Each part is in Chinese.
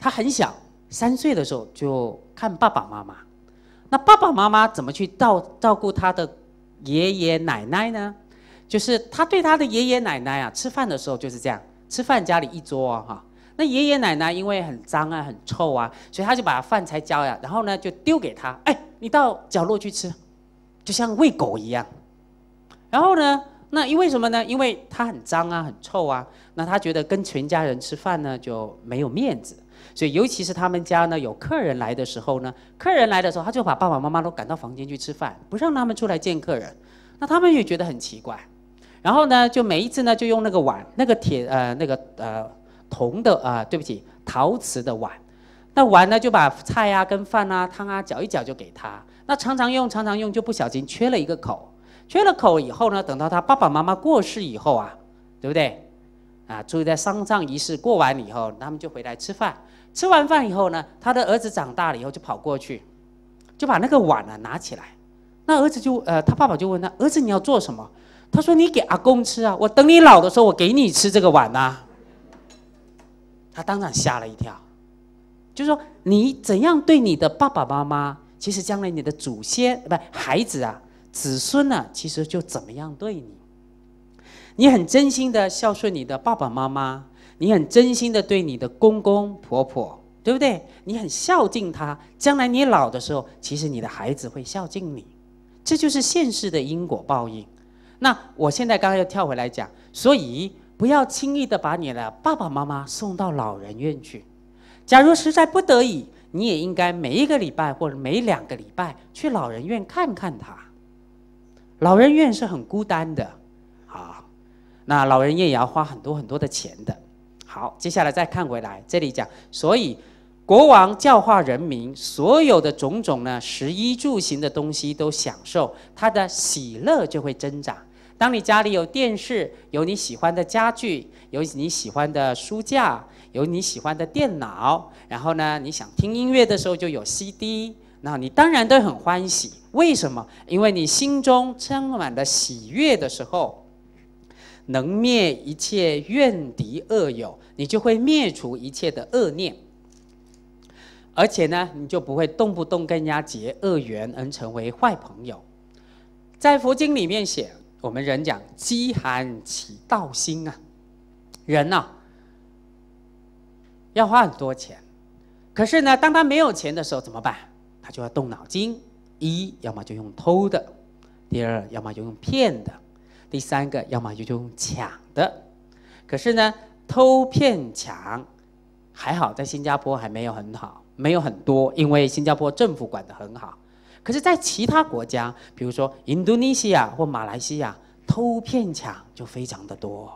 他很小，三岁的时候就看爸爸妈妈。那爸爸妈妈怎么去照照顾他的爷爷奶奶呢？就是他对他的爷爷奶奶啊，吃饭的时候就是这样，吃饭家里一桌哈。那爷爷奶奶因为很脏啊、很臭啊，所以他就把饭菜浇呀，然后呢就丢给他，哎，你到角落去吃，就像喂狗一样。然后呢，那因为什么呢？因为他很脏啊、很臭啊，那他觉得跟全家人吃饭呢就没有面子。所以，尤其是他们家呢，有客人来的时候呢，客人来的时候，他就把爸爸妈妈都赶到房间去吃饭，不让他们出来见客人。那他们也觉得很奇怪。然后呢，就每一次呢，就用那个碗，那个铁呃，那个呃铜的啊，对不起，陶瓷的碗。那碗呢，就把菜啊、跟饭啊、汤啊搅一搅就给他。那常常用，常常用，就不小心缺了一个口。缺了口以后呢，等到他爸爸妈妈过世以后啊，对不对？啊，所以在丧葬仪式过完以后，他们就回来吃饭。吃完饭以后呢，他的儿子长大了以后就跑过去，就把那个碗啊拿起来。那儿子就呃，他爸爸就问他儿子：“你要做什么？”他说：“你给阿公吃啊，我等你老的时候，我给你吃这个碗啊。”他当场吓了一跳，就说：“你怎样对你的爸爸妈妈，其实将来你的祖先不孩子啊，子孙呢，其实就怎么样对你。你很真心的孝顺你的爸爸妈妈。”你很真心的对你的公公婆婆，对不对？你很孝敬他，将来你老的时候，其实你的孩子会孝敬你，这就是现世的因果报应。那我现在刚刚又跳回来讲，所以不要轻易的把你的爸爸妈妈送到老人院去。假如实在不得已，你也应该每一个礼拜或者每两个礼拜去老人院看看他。老人院是很孤单的，啊，那老人院也要花很多很多的钱的。好，接下来再看回来，这里讲，所以国王教化人民，所有的种种呢，食衣住行的东西都享受，他的喜乐就会增长。当你家里有电视，有你喜欢的家具，有你喜欢的书架，有你喜欢的电脑，然后呢，你想听音乐的时候就有 CD，那你当然都很欢喜。为什么？因为你心中充满了喜悦的时候。能灭一切怨敌恶友，你就会灭除一切的恶念，而且呢，你就不会动不动跟人家结恶缘而成为坏朋友。在佛经里面写，我们人讲饥寒起盗心啊，人呐要花很多钱，可是呢，当他没有钱的时候怎么办？他就要动脑筋，一要么就用偷的，第二要么就用骗的。第三个，要么就用抢的，可是呢，偷、骗、抢，还好在新加坡还没有很好，没有很多，因为新加坡政府管得很好。可是，在其他国家，比如说印度尼西亚或马来西亚，偷、骗、抢就非常的多。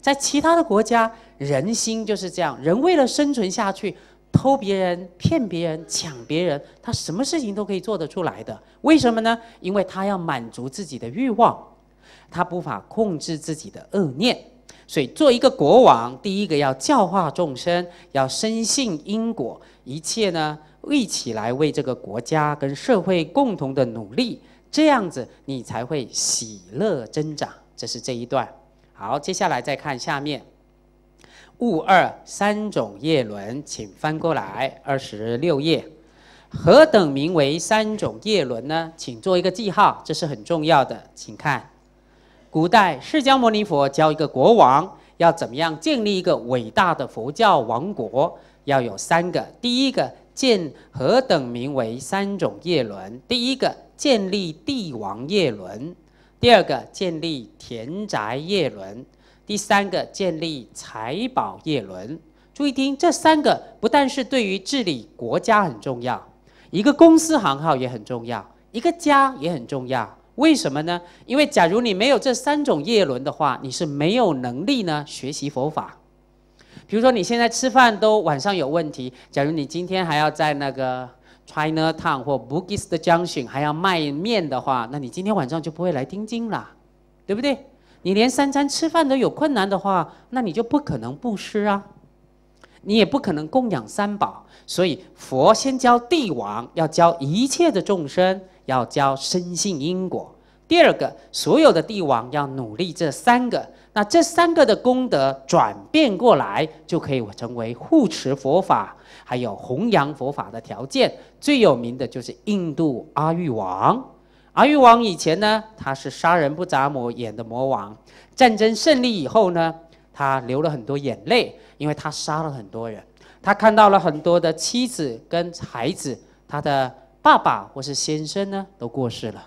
在其他的国家，人心就是这样，人为了生存下去，偷别人、骗别人、抢别人，他什么事情都可以做得出来的。为什么呢？因为他要满足自己的欲望。他无法控制自己的恶念，所以做一个国王，第一个要教化众生，要深信因果，一切呢一起来为这个国家跟社会共同的努力，这样子你才会喜乐增长。这是这一段。好，接下来再看下面，物二三种业轮，请翻过来二十六页。何等名为三种业轮呢？请做一个记号，这是很重要的。请看。古代释迦牟尼佛教一个国王要怎么样建立一个伟大的佛教王国？要有三个：第一个建何等名为三种业轮；第一个建立帝王业轮；第二个建立田宅业轮；第三个建立财宝业轮。注意听，这三个不但是对于治理国家很重要，一个公司行号也很重要，一个家也很重要。为什么呢？因为假如你没有这三种业轮的话，你是没有能力呢学习佛法。比如说，你现在吃饭都晚上有问题。假如你今天还要在那个 Chinatown 或 Bugis 的 Junction 还要卖面的话，那你今天晚上就不会来听经了，对不对？你连三餐吃饭都有困难的话，那你就不可能布施啊，你也不可能供养三宝。所以佛先教帝王，要教一切的众生。要教深信因果。第二个，所有的帝王要努力这三个。那这三个的功德转变过来，就可以成为护持佛法，还有弘扬佛法的条件。最有名的就是印度阿育王。阿育王以前呢，他是杀人不眨眼的魔王。战争胜利以后呢，他流了很多眼泪，因为他杀了很多人。他看到了很多的妻子跟孩子，他的。爸爸或是先生呢，都过世了，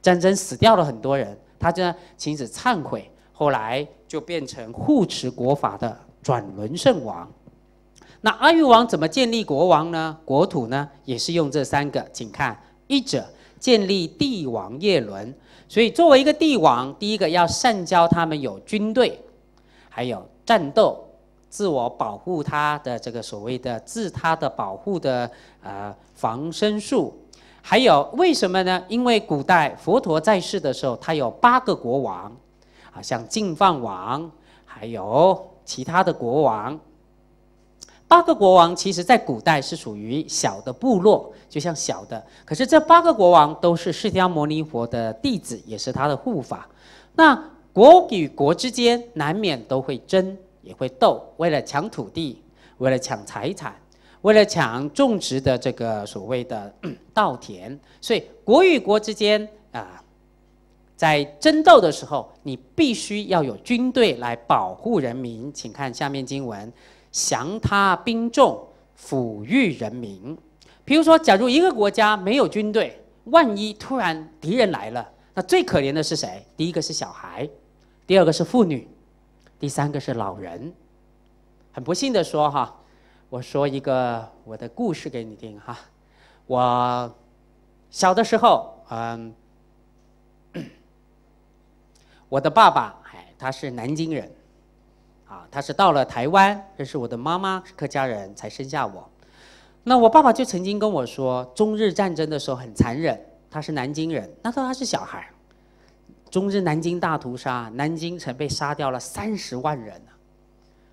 战争死掉了很多人。他呢，停止忏悔，后来就变成护持国法的转轮圣王。那阿育王怎么建立国王呢？国土呢，也是用这三个，请看：一者建立帝王业轮。所以，作为一个帝王，第一个要善教他们有军队，还有战斗。自我保护，他的这个所谓的自他的保护的呃防身术，还有为什么呢？因为古代佛陀在世的时候，他有八个国王，啊，像净饭王，还有其他的国王。八个国王其实，在古代是属于小的部落，就像小的。可是这八个国王都是释迦牟尼佛的弟子，也是他的护法。那国与国之间难免都会争。也会斗，为了抢土地，为了抢财产，为了抢种植的这个所谓的 稻田，所以国与国之间啊，在争斗的时候，你必须要有军队来保护人民。请看下面经文：降他兵众，抚育人民。比如说，假如一个国家没有军队，万一突然敌人来了，那最可怜的是谁？第一个是小孩，第二个是妇女。第三个是老人，很不幸的说哈，我说一个我的故事给你听哈。我小的时候，嗯，我的爸爸哎他是南京人，啊他是到了台湾，认识我的妈妈客家人才生下我。那我爸爸就曾经跟我说，中日战争的时候很残忍，他是南京人，那时候他是小孩儿。中日南京大屠杀，南京城被杀掉了三十万人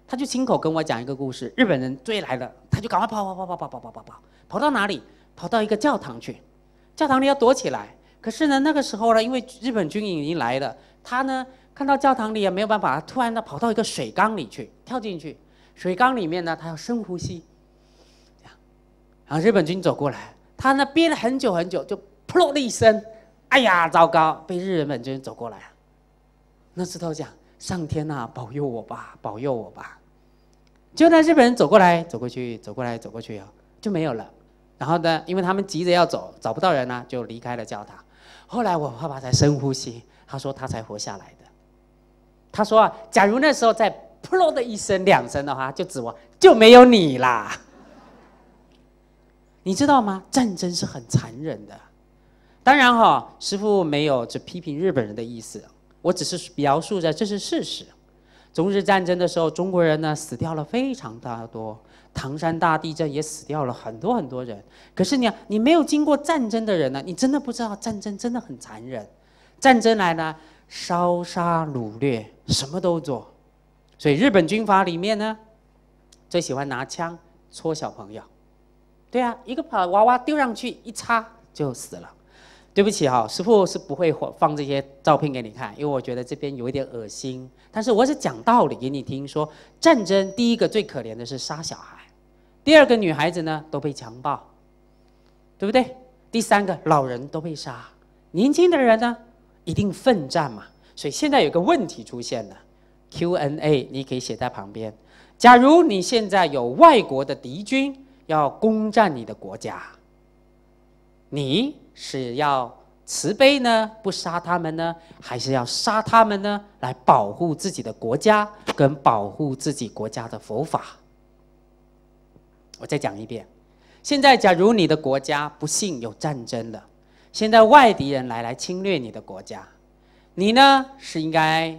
他就亲口跟我讲一个故事：日本人追来了，他就赶快跑跑跑跑跑跑跑跑，跑到哪里？跑到一个教堂去，教堂里要躲起来。可是呢，那个时候呢，因为日本军营已经来了，他呢看到教堂里也没有办法，突然呢跑到一个水缸里去，跳进去。水缸里面呢，他要深呼吸。然后日本军走过来，他呢憋了很久很久，就噗的一声。哎呀，糟糕！被日本军走过来，那石头讲上天呐，保佑我吧，保佑我吧！就那日本人走过来，走过去，走过来，走过去啊，就没有了。然后呢，因为他们急着要走，找不到人呢，就离开了教堂。后来我爸爸才深呼吸，他说他才活下来的。他说，啊，假如那时候再扑的一声、两声的话，就指我就没有你啦。你知道吗？战争是很残忍的。当然哈，师傅没有只批评日本人的意思，我只是描述着这是事实。中日战争的时候，中国人呢死掉了非常大多，唐山大地震也死掉了很多很多人。可是你，你没有经过战争的人呢，你真的不知道战争真的很残忍，战争来呢烧杀掳掠什么都做。所以日本军阀里面呢，最喜欢拿枪戳小朋友，对啊，一个把娃娃丢上去一插就死了。对不起哈，师傅是不会放这些照片给你看，因为我觉得这边有一点恶心。但是我是讲道理给你听，说战争第一个最可怜的是杀小孩，第二个女孩子呢都被强暴，对不对？第三个老人都被杀，年轻的人呢一定奋战嘛。所以现在有个问题出现了，Q&A 你可以写在旁边。假如你现在有外国的敌军要攻占你的国家，你？是要慈悲呢，不杀他们呢，还是要杀他们呢，来保护自己的国家跟保护自己国家的佛法？我再讲一遍：现在假如你的国家不幸有战争的，现在外敌人来来侵略你的国家，你呢是应该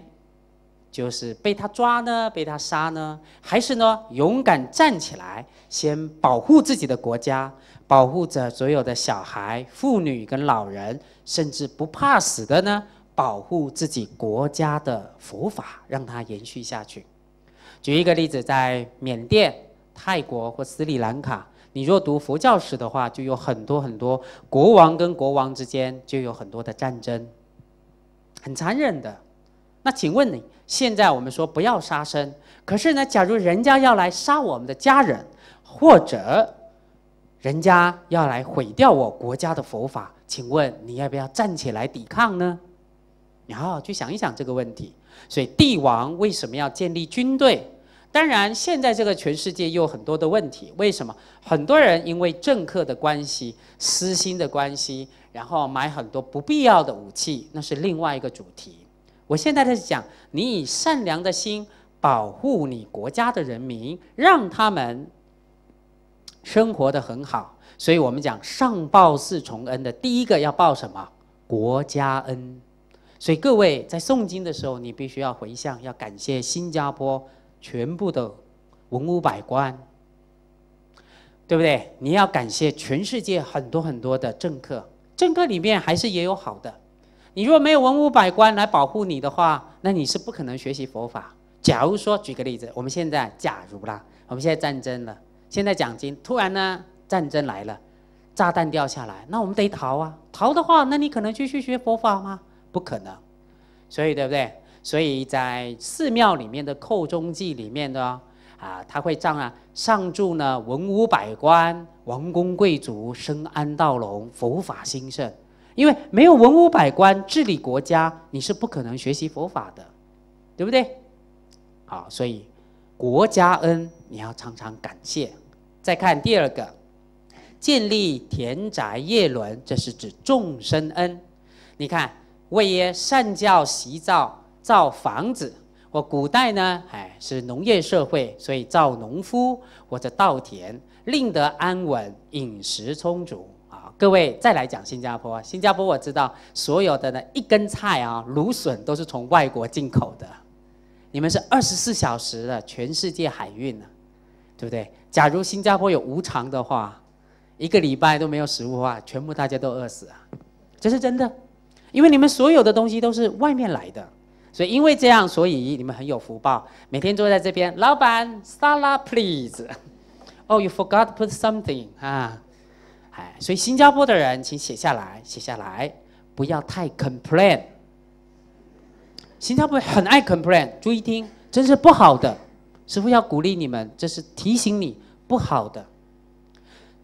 就是被他抓呢，被他杀呢，还是呢勇敢站起来，先保护自己的国家？保护着所有的小孩、妇女跟老人，甚至不怕死的呢，保护自己国家的佛法，让它延续下去。举一个例子，在缅甸、泰国或斯里兰卡，你若读佛教史的话，就有很多很多国王跟国王之间就有很多的战争，很残忍的。那请问你，现在我们说不要杀生，可是呢，假如人家要来杀我们的家人，或者？人家要来毁掉我国家的佛法，请问你要不要站起来抵抗呢？你好好去想一想这个问题。所以帝王为什么要建立军队？当然，现在这个全世界有很多的问题，为什么很多人因为政客的关系、私心的关系，然后买很多不必要的武器？那是另外一个主题。我现在在讲，你以善良的心保护你国家的人民，让他们。生活的很好，所以我们讲上报四重恩的第一个要报什么？国家恩。所以各位在诵经的时候，你必须要回向，要感谢新加坡全部的文武百官，对不对？你要感谢全世界很多很多的政客，政客里面还是也有好的。你若没有文武百官来保护你的话，那你是不可能学习佛法。假如说，举个例子，我们现在假如啦，我们现在战争了。现在奖金突然呢，战争来了，炸弹掉下来，那我们得逃啊！逃的话，那你可能继续学佛法吗？不可能，所以对不对？所以在寺庙里面的《寇中记》里面的啊，他会讲啊，上柱呢，文武百官、王公贵族生安道隆，佛法兴盛，因为没有文武百官治理国家，你是不可能学习佛法的，对不对？好，所以。国家恩，你要常常感谢。再看第二个，建立田宅业伦，这是指众生恩。你看，谓曰善教习造造房子。我古代呢，哎，是农业社会，所以造农夫或者稻田，令得安稳，饮食充足啊。各位再来讲新加坡，新加坡我知道所有的呢一根菜啊，芦笋都是从外国进口的。你们是二十四小时的全世界海运呢，对不对？假如新加坡有无偿的话，一个礼拜都没有食物的话，全部大家都饿死啊！这是真的，因为你们所有的东西都是外面来的，所以因为这样，所以你们很有福报，每天坐在这边。老板，沙拉 please。Oh, you forgot put something 啊！哎，所以新加坡的人，请写下来，写下来，不要太 complain。新加坡很爱 complain，注意听，这是不好的。师傅要鼓励你们，这是提醒你不好的。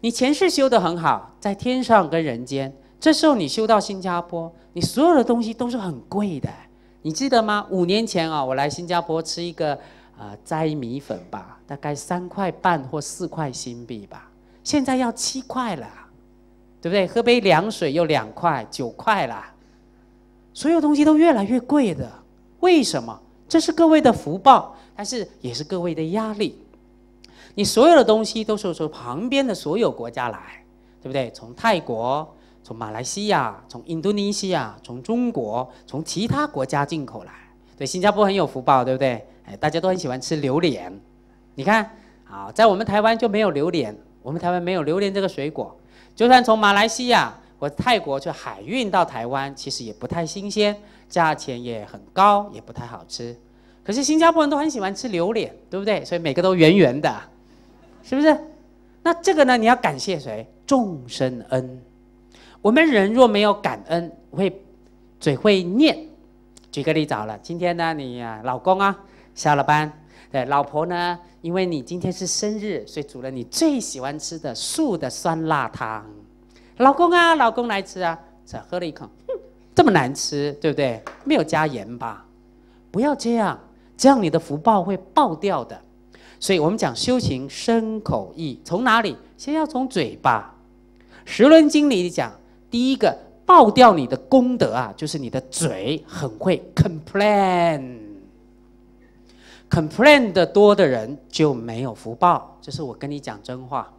你前世修得很好，在天上跟人间，这时候你修到新加坡，你所有的东西都是很贵的。你记得吗？五年前啊，我来新加坡吃一个呃斋米粉吧，大概三块半或四块新币吧，现在要七块了，对不对？喝杯凉水又两块，九块了，所有东西都越来越贵的。为什么？这是各位的福报，但是也是各位的压力。你所有的东西都是从旁边的所有国家来，对不对？从泰国、从马来西亚、从印度尼西亚、从中国、从其他国家进口来。对新加坡很有福报，对不对？哎，大家都很喜欢吃榴莲。你看，啊，在我们台湾就没有榴莲。我们台湾没有榴莲这个水果，就算从马来西亚或泰国去海运到台湾，其实也不太新鲜。价钱也很高，也不太好吃。可是新加坡人都很喜欢吃榴莲，对不对？所以每个都圆圆的，是不是？那这个呢？你要感谢谁？众生恩。我们人若没有感恩，会嘴会念。举个例子好了，今天呢，你呀，老公啊，下了班，对，老婆呢，因为你今天是生日，所以煮了你最喜欢吃的素的酸辣汤。老公啊，老公来吃啊，才喝了一口。这么难吃，对不对？没有加盐吧？不要这样，这样你的福报会爆掉的。所以我们讲修行，身口意从哪里？先要从嘴巴。《十轮经》里讲，第一个爆掉你的功德啊，就是你的嘴很会 complain，complain 的多的人就没有福报。这是我跟你讲真话。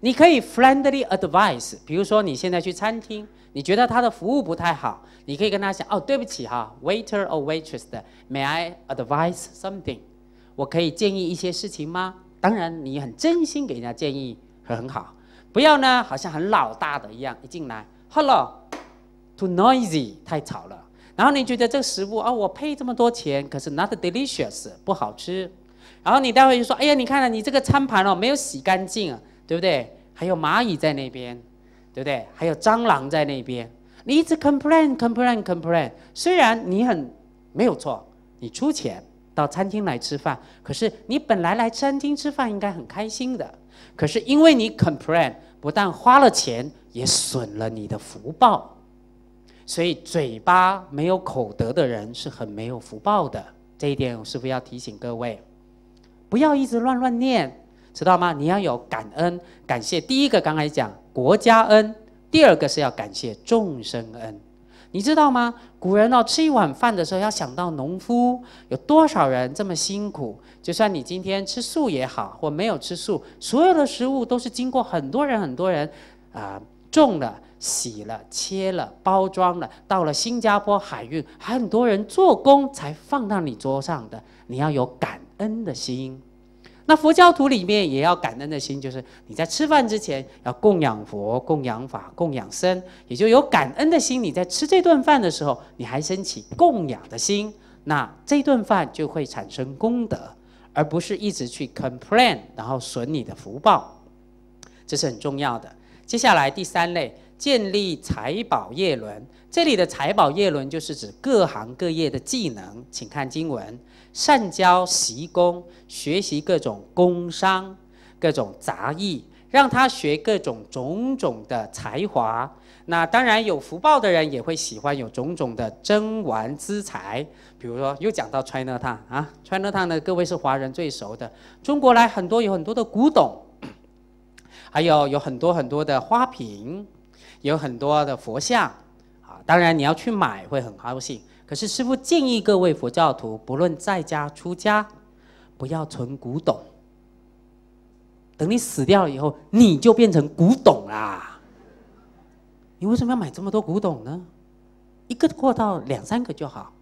你可以 friendly advice，比如说你现在去餐厅。你觉得他的服务不太好，你可以跟他讲哦，对不起哈，waiter or waitress，May I advise something？我可以建议一些事情吗？当然，你很真心给人家建议很好，不要呢，好像很老大的一样，一进来，Hello，too noisy，太吵了。然后你觉得这个食物啊，我配这么多钱，可是 not delicious，不好吃。然后你待会就说，哎呀，你看了你这个餐盘哦，没有洗干净，对不对？还有蚂蚁在那边。对不对？还有蟑螂在那边，你一直 complain、complain、complain。虽然你很没有错，你出钱到餐厅来吃饭，可是你本来来餐厅吃饭应该很开心的，可是因为你 complain，不但花了钱，也损了你的福报。所以嘴巴没有口德的人是很没有福报的，这一点我师傅要提醒各位，不要一直乱乱念。知道吗？你要有感恩、感谢。第一个，刚才讲国家恩；第二个是要感谢众生恩。你知道吗？古人哦，吃一碗饭的时候要想到农夫有多少人这么辛苦。就算你今天吃素也好，或没有吃素，所有的食物都是经过很多人、很多人，啊，种了、洗了、切了、包装了，到了新加坡海运，很多人做工才放到你桌上的。你要有感恩的心。那佛教徒里面也要感恩的心，就是你在吃饭之前要供养佛、供养法、供养僧，也就有感恩的心。你在吃这顿饭的时候，你还升起供养的心，那这顿饭就会产生功德，而不是一直去 complain，然后损你的福报，这是很重要的。接下来第三类，建立财宝业轮，这里的财宝业轮就是指各行各业的技能，请看经文。善教习工，学习各种工商，各种杂艺，让他学各种种种的才华。那当然，有福报的人也会喜欢有种种的珍玩之财。比如说，又讲到 China Town 啊，China Town 呢，各位是华人最熟的，中国来很多有很多的古董，还有有很多很多的花瓶，有很多的佛像，啊，当然你要去买会很高兴。可是师傅建议各位佛教徒，不论在家出家，不要存古董。等你死掉了以后，你就变成古董啦。你为什么要买这么多古董呢？一个过到两三个就好。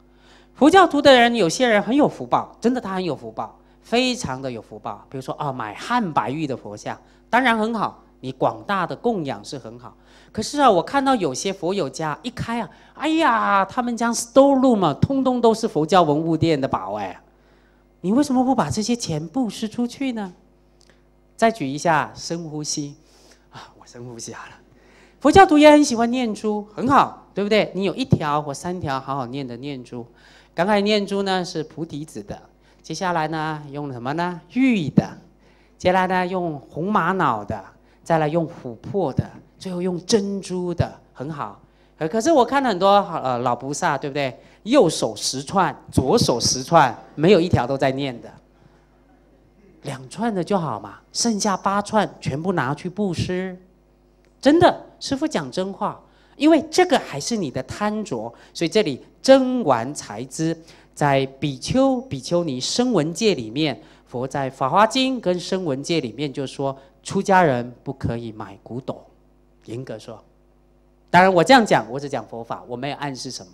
佛教徒的人，有些人很有福报，真的他很有福报，非常的有福报。比如说啊，买汉白玉的佛像，当然很好。你广大的供养是很好，可是啊，我看到有些佛友家一开啊，哎呀，他们家 store room 嘛，通通都是佛教文物店的宝哎，你为什么不把这些钱布施出去呢？再举一下，深呼吸，啊，我深呼吸好了。佛教徒也很喜欢念珠，很好，对不对？你有一条或三条好好念的念珠，刚开始念珠呢是菩提子的，接下来呢用什么呢？玉的，接下来呢用红玛瑙的。再来用琥珀的，最后用珍珠的，很好。可可是我看了很多呃老菩萨，对不对？右手十串，左手十串，没有一条都在念的。两串的就好嘛，剩下八串全部拿去布施。真的，师傅讲真话，因为这个还是你的贪着，所以这里真完才知，在比丘、比丘尼声闻界里面，佛在《法华经》跟声闻界里面就说。出家人不可以买古董，严格说，当然我这样讲，我只讲佛法，我没有暗示什么。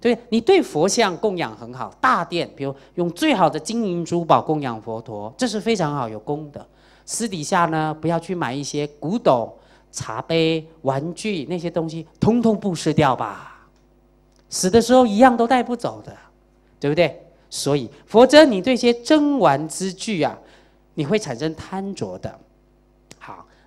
对你对佛像供养很好，大殿比如用最好的金银珠宝供养佛陀，这是非常好有功德。私底下呢，不要去买一些古董、茶杯、玩具那些东西，通通布施掉吧。死的时候一样都带不走的，对不对？所以，否则你对些珍玩之具啊，你会产生贪着的。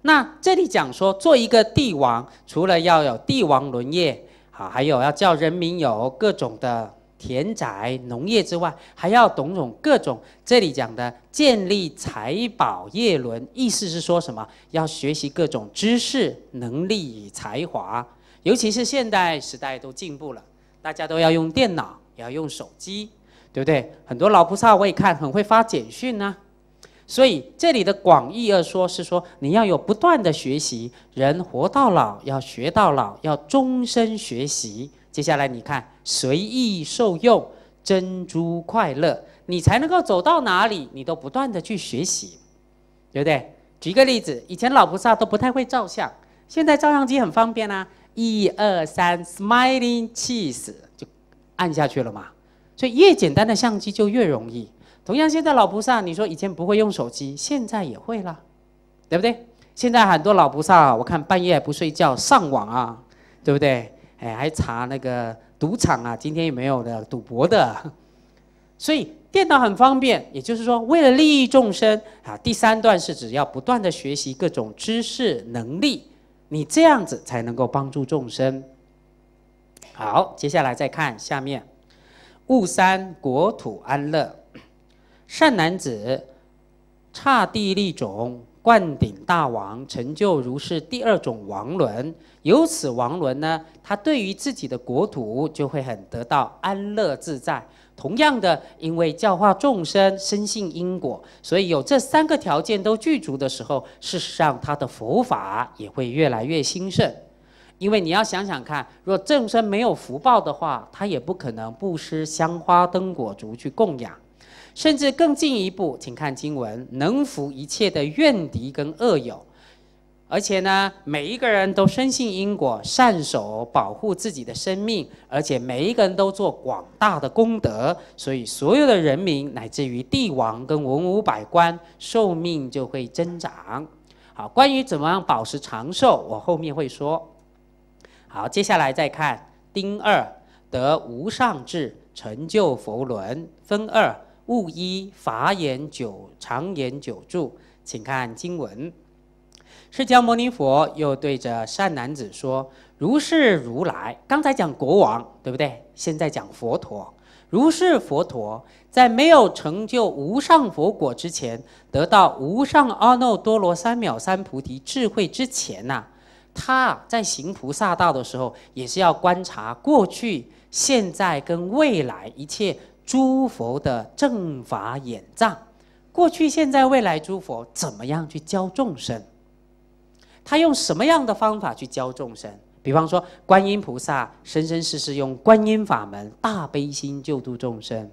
那这里讲说，做一个帝王，除了要有帝王伦业，啊，还有要叫人民有各种的田宅农业之外，还要懂懂各种。这里讲的建立财宝业伦，意思是说什么？要学习各种知识、能力与才华。尤其是现代时代都进步了，大家都要用电脑，也要用手机，对不对？很多老菩萨我也看，很会发简讯呢。所以这里的广义而说，是说你要有不断的学习，人活到老要学到老，要终身学习。接下来你看，随意受用，珍珠快乐，你才能够走到哪里，你都不断的去学习，对不对？举个例子，以前老菩萨都不太会照相，现在照相机很方便啊，一二三，smiling cheese 就按下去了嘛。所以越简单的相机就越容易。同样，现在老菩萨，你说以前不会用手机，现在也会了，对不对？现在很多老菩萨，我看半夜不睡觉上网啊，对不对？哎，还查那个赌场啊，今天有没有的赌博的？所以电脑很方便，也就是说，为了利益众生啊，第三段是只要不断的学习各种知识能力，你这样子才能够帮助众生。好，接下来再看下面，雾山国土安乐。善男子，刹帝利种灌顶大王成就如是第二种王伦。由此王伦呢，他对于自己的国土就会很得到安乐自在。同样的，因为教化众生，深信因果，所以有这三个条件都具足的时候，事实上他的佛法也会越来越兴盛。因为你要想想看，若众生没有福报的话，他也不可能布施香花灯果烛去供养。甚至更进一步，请看经文，能服一切的怨敌跟恶友，而且呢，每一个人都深信因果，善守保护自己的生命，而且每一个人都做广大的功德，所以所有的人民乃至于帝王跟文武百官寿命就会增长。好，关于怎么样保持长寿，我后面会说。好，接下来再看丁二得无上智，成就佛轮分二。勿依法眼久长言久住，请看经文。释迦牟尼佛又对着善男子说：“如是如来，刚才讲国王，对不对？现在讲佛陀。如是佛陀，在没有成就无上佛果之前，得到无上阿耨多罗三藐三菩提智慧之前呐，他在行菩萨道的时候，也是要观察过去、现在跟未来一切。”诸佛的正法眼藏，过去、现在、未来诸佛怎么样去教众生？他用什么样的方法去教众生？比方说，观音菩萨生生世世用观音法门、大悲心救度众生。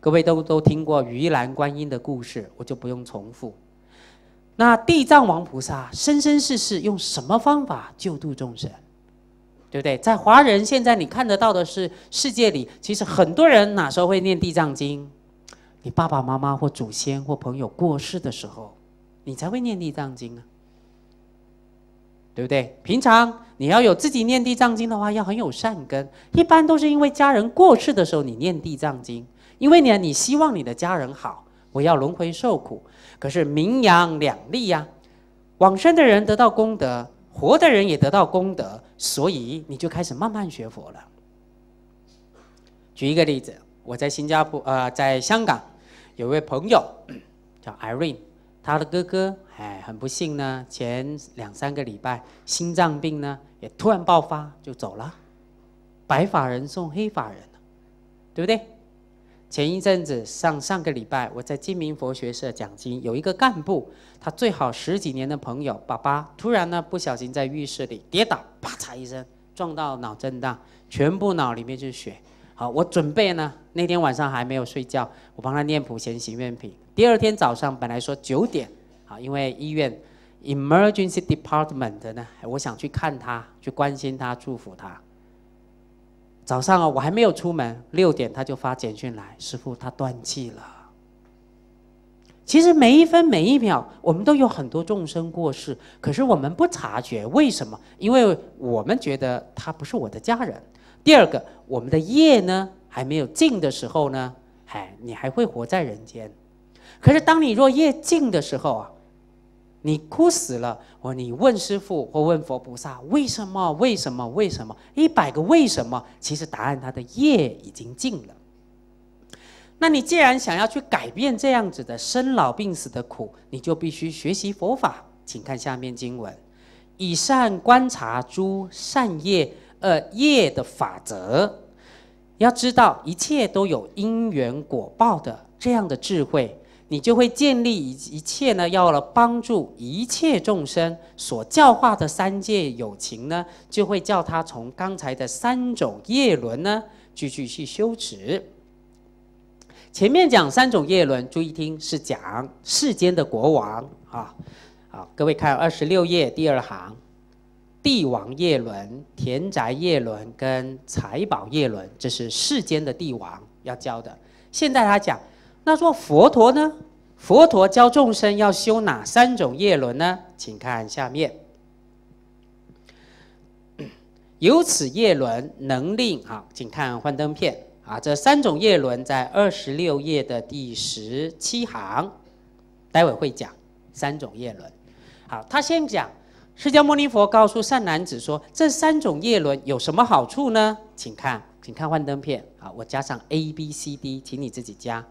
各位都都听过鱼篮观音的故事，我就不用重复。那地藏王菩萨生生世世用什么方法救度众生？对不对？在华人现在你看得到的是世界里，其实很多人哪时候会念地藏经？你爸爸妈妈或祖先或朋友过世的时候，你才会念地藏经啊，对不对？平常你要有自己念地藏经的话，要很有善根。一般都是因为家人过世的时候，你念地藏经，因为呢，你希望你的家人好，不要轮回受苦。可是名扬两利呀，往生的人得到功德，活的人也得到功德。所以你就开始慢慢学佛了。举一个例子，我在新加坡，呃，在香港，有位朋友叫 Irene，他的哥哥哎，很不幸呢，前两三个礼拜心脏病呢也突然爆发就走了，白发人送黑发人，对不对？前一阵子，上上个礼拜，我在金明佛学社讲经，有一个干部，他最好十几年的朋友，爸爸突然呢，不小心在浴室里跌倒，啪嚓一声，撞到脑震荡，全部脑里面是血。好，我准备呢，那天晚上还没有睡觉，我帮他念普贤行愿品。第二天早上本来说九点，啊，因为医院 emergency department 呢，我想去看他，去关心他，祝福他。早上啊，我还没有出门，六点他就发简讯来，师傅他断气了。其实每一分每一秒，我们都有很多众生过世，可是我们不察觉，为什么？因为我们觉得他不是我的家人。第二个，我们的业呢还没有尽的时候呢，哎，你还会活在人间。可是当你若业尽的时候啊。你哭死了！我你问师傅或问佛菩萨，为什么？为什么？为什么？一百个为什么？其实答案，他的业已经尽了。那你既然想要去改变这样子的生老病死的苦，你就必须学习佛法。请看下面经文：以善观察诸善业，呃，业的法则，要知道一切都有因缘果报的这样的智慧。你就会建立一一切呢，要了帮助一切众生所教化的三界友情呢，就会叫他从刚才的三种业轮呢继续去修持。前面讲三种业轮，注意听，是讲世间的国王啊，好，各位看二十六页第二行，帝王业轮、田宅业轮跟财宝业轮，这是世间的帝王要教的。现在他讲。那说佛陀呢？佛陀教众生要修哪三种业轮呢？请看下面。由 此业轮能令啊，请看幻灯片啊。这三种业轮在二十六页的第十七行，待会会讲三种业轮。好，他先讲，释迦牟尼佛告诉善男子说：这三种业轮有什么好处呢？请看，请看幻灯片啊。我加上 A B C D，请你自己加。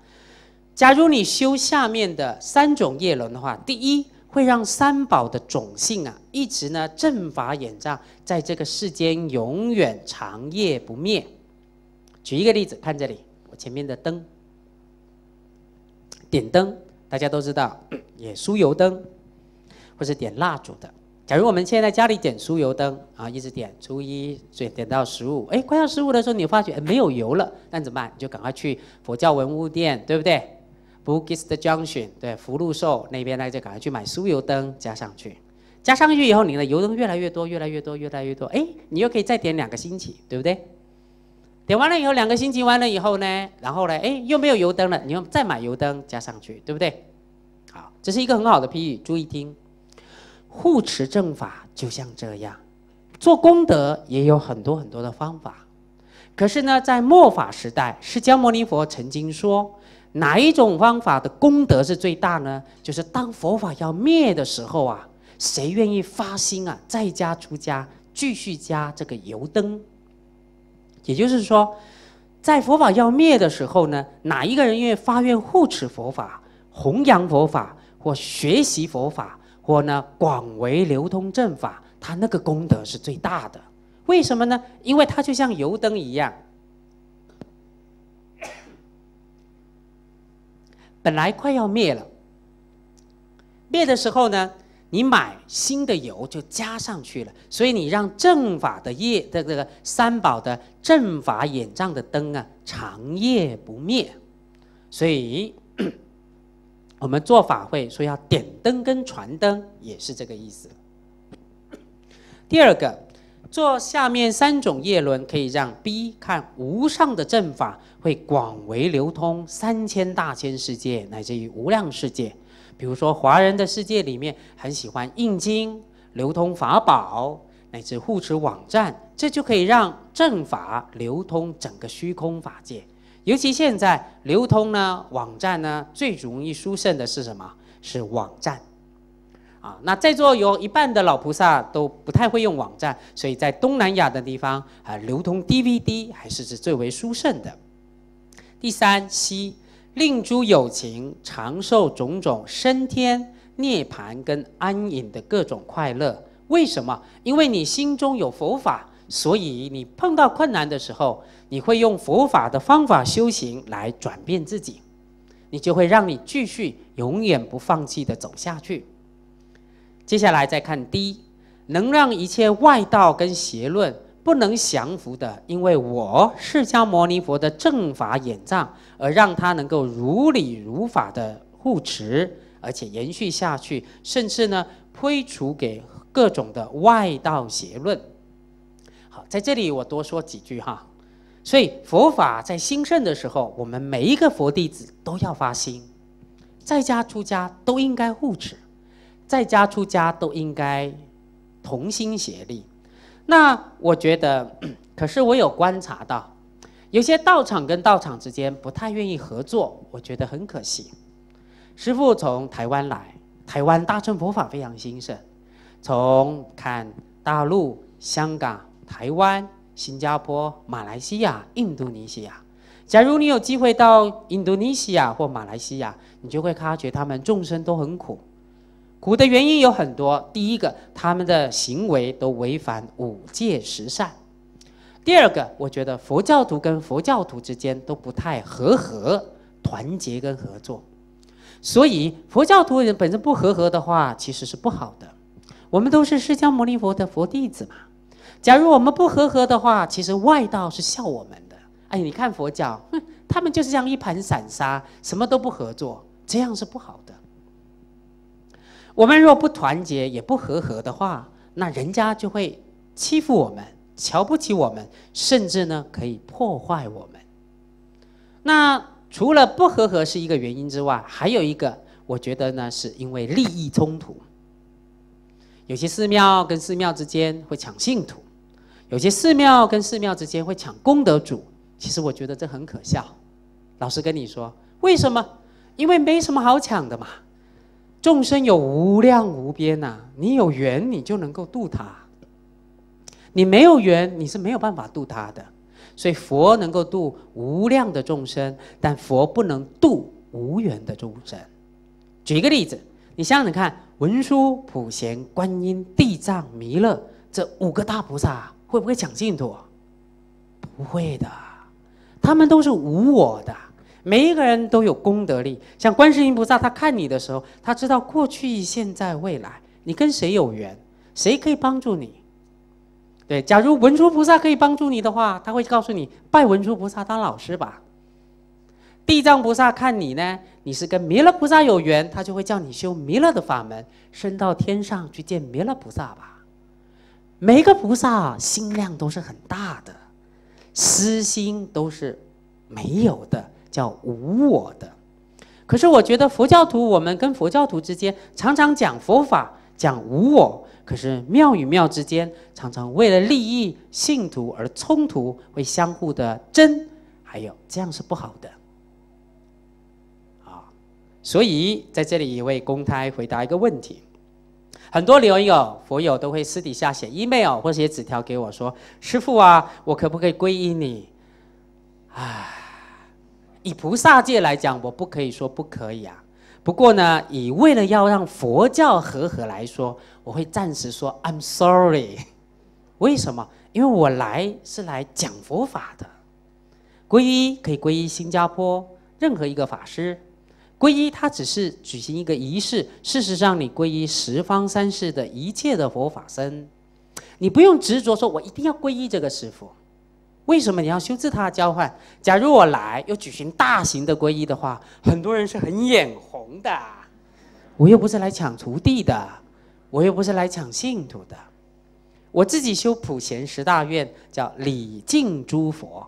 假如你修下面的三种业轮的话，第一会让三宝的种性啊，一直呢正法掩障，在这个世间永远长夜不灭。举一个例子，看这里，我前面的灯，点灯，大家都知道，也酥油灯，或者点蜡烛的。假如我们现在家里点酥油灯啊，一直点初一，最点到十五，哎，快要十五的时候，你发觉没有油了，那怎么办？你就赶快去佛教文物店，对不对？布吉斯的 junction 对，福禄寿那边呢就赶快去买酥油灯加上去，加上去以后，你的油灯越来越多，越来越多，越来越多，哎，你又可以再点两个星期，对不对？点完了以后，两个星期完了以后呢，然后呢，哎，又没有油灯了，你又再买油灯加上去，对不对？好，这是一个很好的比喻，注意听，护持正法就像这样，做功德也有很多很多的方法，可是呢，在末法时代，释迦牟尼佛曾经说。哪一种方法的功德是最大呢？就是当佛法要灭的时候啊，谁愿意发心啊，在家出家继续加这个油灯。也就是说，在佛法要灭的时候呢，哪一个人愿意发愿护持佛法、弘扬佛法或学习佛法或呢广为流通正法，他那个功德是最大的。为什么呢？因为它就像油灯一样。本来快要灭了，灭的时候呢，你买新的油就加上去了，所以你让正法的夜，这个三宝的正法眼障的灯啊，长夜不灭。所以，我们做法会说要点灯跟传灯也是这个意思。第二个。做下面三种叶轮，可以让 B 看无上的阵法会广为流通三千大千世界，乃至于无量世界。比如说，华人的世界里面很喜欢印经、流通法宝，乃至护持网站，这就可以让阵法流通整个虚空法界。尤其现在流通呢，网站呢最容易输胜的是什么？是网站。啊，那在座有一半的老菩萨都不太会用网站，所以在东南亚的地方啊，流通 DVD 还是是最为殊胜的。第三，希令诸有情长寿种种升天涅槃跟安隐的各种快乐。为什么？因为你心中有佛法，所以你碰到困难的时候，你会用佛法的方法修行来转变自己，你就会让你继续永远不放弃的走下去。接下来再看第一，能让一切外道跟邪论不能降服的，因为我释迦牟尼佛的正法眼藏，而让他能够如理如法的护持，而且延续下去，甚至呢推除给各种的外道邪论。好，在这里我多说几句哈，所以佛法在兴盛的时候，我们每一个佛弟子都要发心，在家出家都应该护持。在家出家都应该同心协力。那我觉得，可是我有观察到，有些道场跟道场之间不太愿意合作，我觉得很可惜。师父从台湾来，台湾大乘佛法非常兴盛。从看大陆、香港、台湾、新加坡、马来西亚、印度尼西亚，假如你有机会到印度尼西亚或马来西亚，你就会发觉他们众生都很苦。苦的原因有很多，第一个，他们的行为都违反五戒十善；第二个，我觉得佛教徒跟佛教徒之间都不太和合、团结跟合作。所以佛教徒人本身不和合的话，其实是不好的。我们都是释迦牟尼佛的佛弟子嘛。假如我们不和合的话，其实外道是笑我们的。哎，你看佛教，哼，他们就是这样一盘散沙，什么都不合作，这样是不好的。我们若不团结也不和和的话，那人家就会欺负我们、瞧不起我们，甚至呢可以破坏我们。那除了不和和是一个原因之外，还有一个，我觉得呢是因为利益冲突。有些寺庙跟寺庙之间会抢信徒，有些寺庙跟寺庙之间会抢功德主。其实我觉得这很可笑。老实跟你说，为什么？因为没什么好抢的嘛。众生有无量无边呐，你有缘你就能够渡他，你没有缘你是没有办法渡他的。所以佛能够度无量的众生，但佛不能度无缘的众生。举一个例子，你想想看，文殊、普贤、观音、地藏、弥勒这五个大菩萨会不会想净土？不会的，他们都是无我的。每一个人都有功德力，像观世音菩萨，他看你的时候，他知道过去、现在、未来，你跟谁有缘，谁可以帮助你。对，假如文殊菩萨可以帮助你的话，他会告诉你拜文殊菩萨当老师吧。地藏菩萨看你呢，你是跟弥勒菩萨有缘，他就会叫你修弥勒的法门，升到天上去见弥勒菩萨吧。每一个菩萨心量都是很大的，私心都是没有的。叫无我的，可是我觉得佛教徒，我们跟佛教徒之间常常讲佛法，讲无我，可是庙与庙之间常常为了利益信徒而冲突，会相互的争，还有这样是不好的。啊，所以在这里也会公开回答一个问题，很多留友、佛友都会私底下写 email 或写纸条给我说：“师傅啊，我可不可以皈依你？”啊。以菩萨界来讲，我不可以说不可以啊。不过呢，以为了要让佛教和合来说，我会暂时说 I'm sorry。为什么？因为我来是来讲佛法的，皈依可以皈依新加坡任何一个法师，皈依他只是举行一个仪式。事实上，你皈依十方三世的一切的佛法僧，你不用执着说我一定要皈依这个师父。为什么你要修自他交换？假如我来要举行大型的皈依的话，很多人是很眼红的。我又不是来抢徒弟的，我又不是来抢信徒的。我自己修普贤十大愿，叫礼敬诸佛。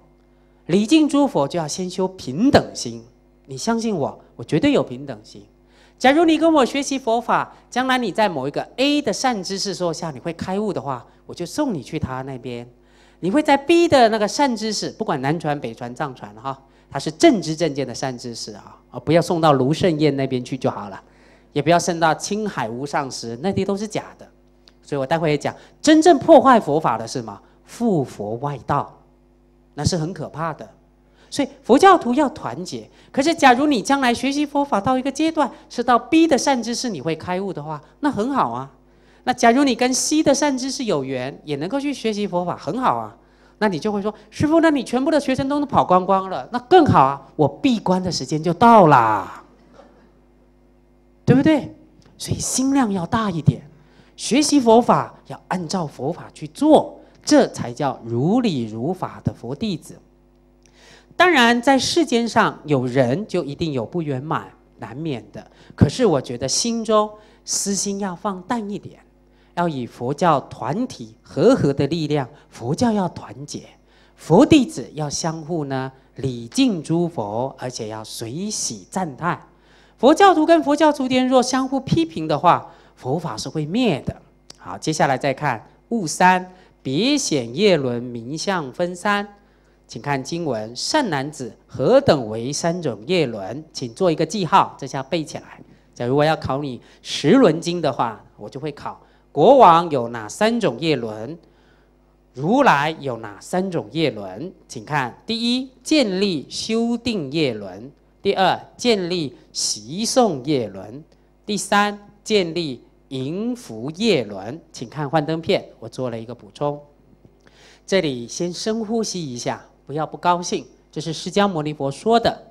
礼敬诸佛就要先修平等心。你相信我，我绝对有平等心。假如你跟我学习佛法，将来你在某一个 A 的善知识说下你会开悟的话，我就送你去他那边。你会在 B 的那个善知识，不管南传、北传、藏传，哈，它是正知正见的善知识，啊啊，不要送到卢胜彦那边去就好了，也不要送到青海无上师，那些都是假的。所以我待会也讲，真正破坏佛法的是什么？附佛外道，那是很可怕的。所以佛教徒要团结。可是，假如你将来学习佛法到一个阶段，是到 B 的善知识，你会开悟的话，那很好啊。那假如你跟西的善知是有缘，也能够去学习佛法，很好啊。那你就会说，师傅，那你全部的学生都跑光光了，那更好啊！我闭关的时间就到啦，对不对？所以心量要大一点，学习佛法要按照佛法去做，这才叫如理如法的佛弟子。当然，在世间上有人就一定有不圆满，难免的。可是我觉得心中私心要放淡一点。要以佛教团体和合的力量，佛教要团结，佛弟子要相互呢礼敬诸佛，而且要随喜赞叹。佛教徒跟佛教徒间若相互批评的话，佛法是会灭的。好，接下来再看物三别显叶轮名相分三，请看经文：善男子何等为三种叶轮？请做一个记号，这下背起来。假如我要考你十轮经的话，我就会考。国王有哪三种业轮？如来有哪三种业轮？请看：第一，建立修定业轮；第二，建立习诵业轮；第三，建立迎福业轮。请看幻灯片，我做了一个补充。这里先深呼吸一下，不要不高兴。这是释迦牟尼佛说的。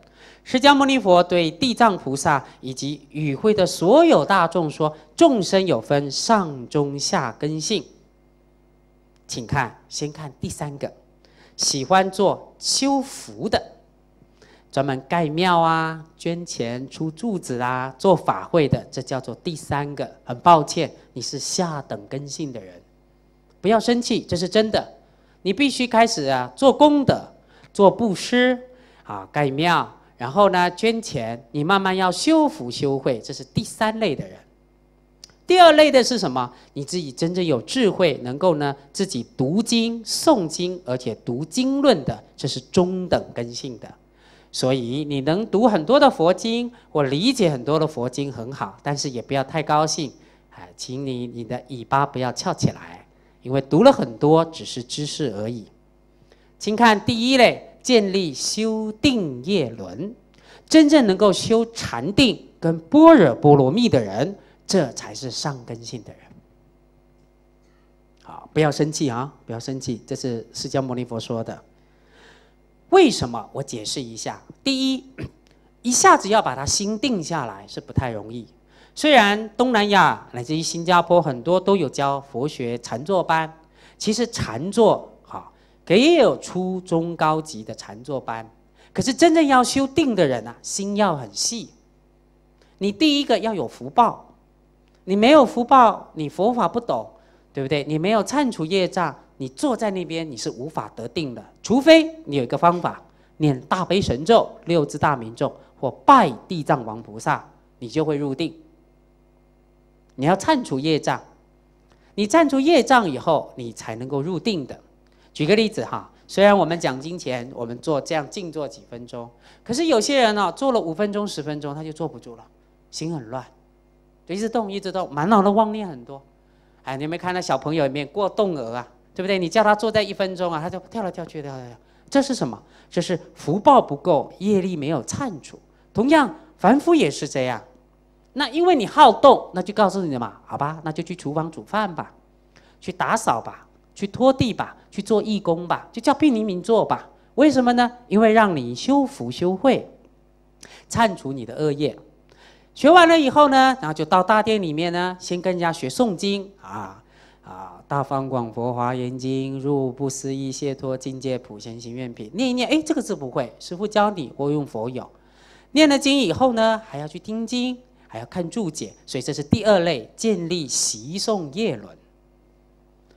释迦牟尼佛对地藏菩萨以及与会的所有大众说：“众生有分上中下根性，请看，先看第三个，喜欢做修福的，专门盖庙啊、捐钱、出柱子啊、做法会的，这叫做第三个。很抱歉，你是下等根性的人，不要生气，这是真的。你必须开始啊，做功德，做布施，啊，盖庙。”然后呢，捐钱，你慢慢要修福修慧，这是第三类的人。第二类的是什么？你自己真正有智慧，能够呢自己读经诵经，而且读经论的，这是中等根性的。所以你能读很多的佛经，我理解很多的佛经很好，但是也不要太高兴，哎，请你你的尾巴不要翘起来，因为读了很多只是知识而已。请看第一类。建立修定业轮，真正能够修禅定跟般若波罗蜜的人，这才是上根性的人。好，不要生气啊，不要生气，这是释迦牟尼佛说的。为什么？我解释一下。第一，一下子要把它心定下来是不太容易。虽然东南亚乃至于新加坡很多都有教佛学禅坐班，其实禅坐。也有初中高级的禅坐班，可是真正要修定的人啊，心要很细。你第一个要有福报，你没有福报，你佛法不懂，对不对？你没有忏除业障，你坐在那边你是无法得定的。除非你有一个方法，念大悲神咒、六字大明咒或拜地藏王菩萨，你就会入定。你要忏除业障，你忏除业障以后，你才能够入定的。举个例子哈，虽然我们讲金钱，我们坐这样静坐几分钟，可是有些人呢，坐了五分钟、十分钟，他就坐不住了，心很乱，就一直动一直动，满脑的妄念很多。哎，你有没有看到小朋友里面过动额啊？对不对？你叫他坐在一分钟啊，他就跳来跳去，跳来跳。这是什么？这是福报不够，业力没有忏除。同样，凡夫也是这样。那因为你好动，那就告诉你嘛，好吧，那就去厨房煮饭吧，去打扫吧。去拖地吧，去做义工吧，就叫平民民做吧。为什么呢？因为让你修福修慧，铲除你的恶业。学完了以后呢，然后就到大殿里面呢，先跟人家学诵经啊啊，《大方广佛华严经》《入不思议解脱境界普贤行愿品》念一念，哎，这个字不会，师傅教你，我用佛友。念了经以后呢，还要去听经，还要看注解，所以这是第二类，建立习诵业轮。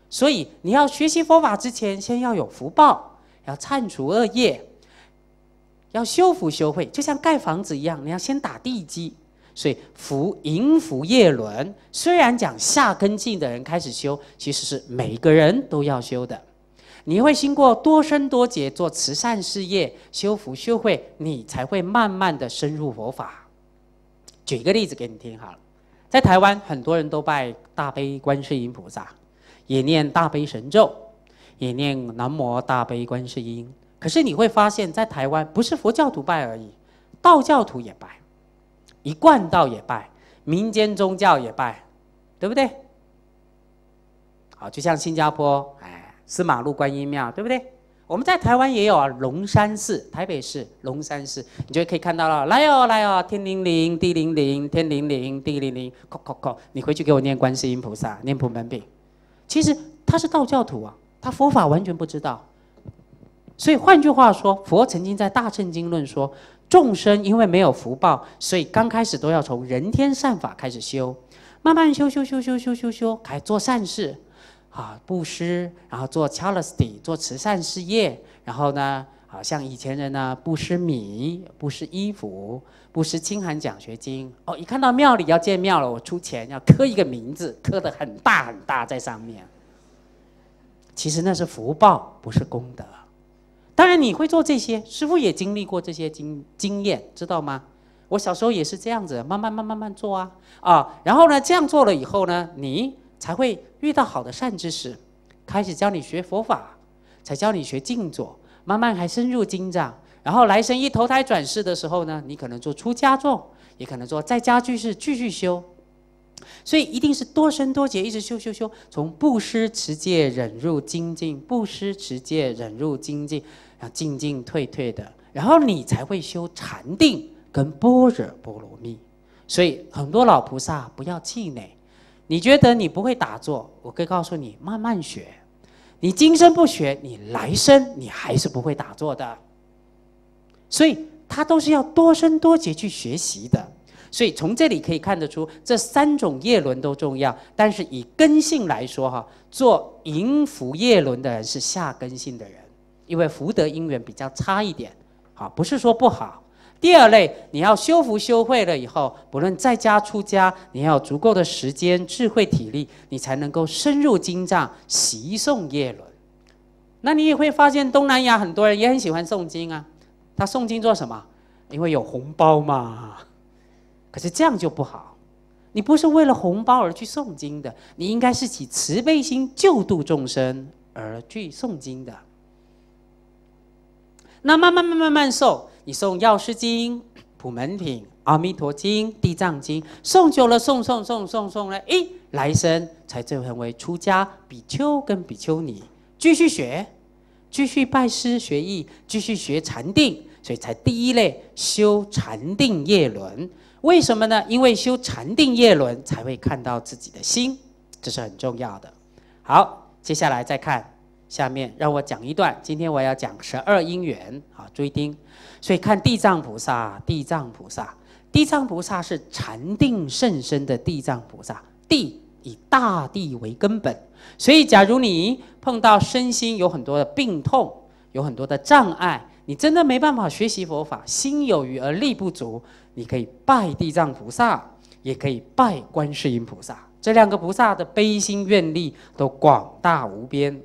所以你要学习佛法之前，先要有福报，要忏除恶业，要修福修慧，就像盖房子一样，你要先打地基。所以福迎福业轮，虽然讲下根性的人开始修，其实是每个人都要修的。你会经过多生多劫做慈善事业、修福修慧，你才会慢慢的深入佛法。举一个例子给你听哈，在台湾很多人都拜大悲观世音菩萨。也念大悲神咒，也念南无大悲观世音。可是你会发现，在台湾不是佛教徒拜而已，道教徒也拜，一贯道也拜，民间宗教也拜，对不对？好，就像新加坡，哎，司马路观音庙，对不对？我们在台湾也有啊，龙山寺，台北市龙山寺，你就可以看到了。来哦，来哦，天灵灵，地灵灵，天灵灵，地灵灵，叩叩叩！你回去给我念观世音菩萨，念普门品。其实他是道教徒啊，他佛法完全不知道。所以换句话说，佛曾经在《大乘经论》说，众生因为没有福报，所以刚开始都要从人天善法开始修，慢慢修修修修修修修，开做善事，啊，布施，然后做 charity，做慈善事业，然后呢？好像以前人呢，不施米，不施衣服，不施清寒奖学金哦。一看到庙里要建庙了，我出钱要刻一个名字，刻的很大很大在上面。其实那是福报，不是功德。当然你会做这些，师傅也经历过这些经经验，知道吗？我小时候也是这样子，慢慢、慢、慢慢做啊啊。然后呢，这样做了以后呢，你才会遇到好的善知识，开始教你学佛法，才教你学静坐。慢慢还深入精长。然后来生一投胎转世的时候呢，你可能做出家做，也可能说在家居士继续修，所以一定是多生多劫一直修修修，从布施持戒忍入精进，布施持戒忍入精进，然后进进退退的，然后你才会修禅定跟般若波罗蜜。所以很多老菩萨不要气馁，你觉得你不会打坐，我可以告诉你慢慢学。你今生不学，你来生你还是不会打坐的。所以，他都是要多生多劫去学习的。所以，从这里可以看得出，这三种业轮都重要。但是，以根性来说，哈，做迎福业轮的人是下根性的人，因为福德因缘比较差一点，啊，不是说不好。第二类，你要修福修慧了以后，不论在家出家，你要有足够的时间、智慧、体力，你才能够深入经藏，习诵业轮。那你也会发现，东南亚很多人也很喜欢诵经啊。他诵经做什么？因为有红包嘛。可是这样就不好。你不是为了红包而去诵经的，你应该是起慈悲心救度众生而去诵经的。那慢慢慢慢慢诵。你送药师经、普门品、阿弥陀经、地藏经，送久了，送送送送送了，哎，来生才成为出家比丘跟比丘尼，继续学，继续拜师学艺，继续学禅定，所以才第一类修禅定业轮。为什么呢？因为修禅定业轮才会看到自己的心，这是很重要的。好，接下来再看下面，让我讲一段。今天我要讲十二因缘，好，注意听。所以看地藏菩萨，地藏菩萨，地藏菩萨是禅定甚深的地藏菩萨。地以大地为根本，所以假如你碰到身心有很多的病痛，有很多的障碍，你真的没办法学习佛法，心有余而力不足，你可以拜地藏菩萨，也可以拜观世音菩萨。这两个菩萨的悲心愿力都广大无边。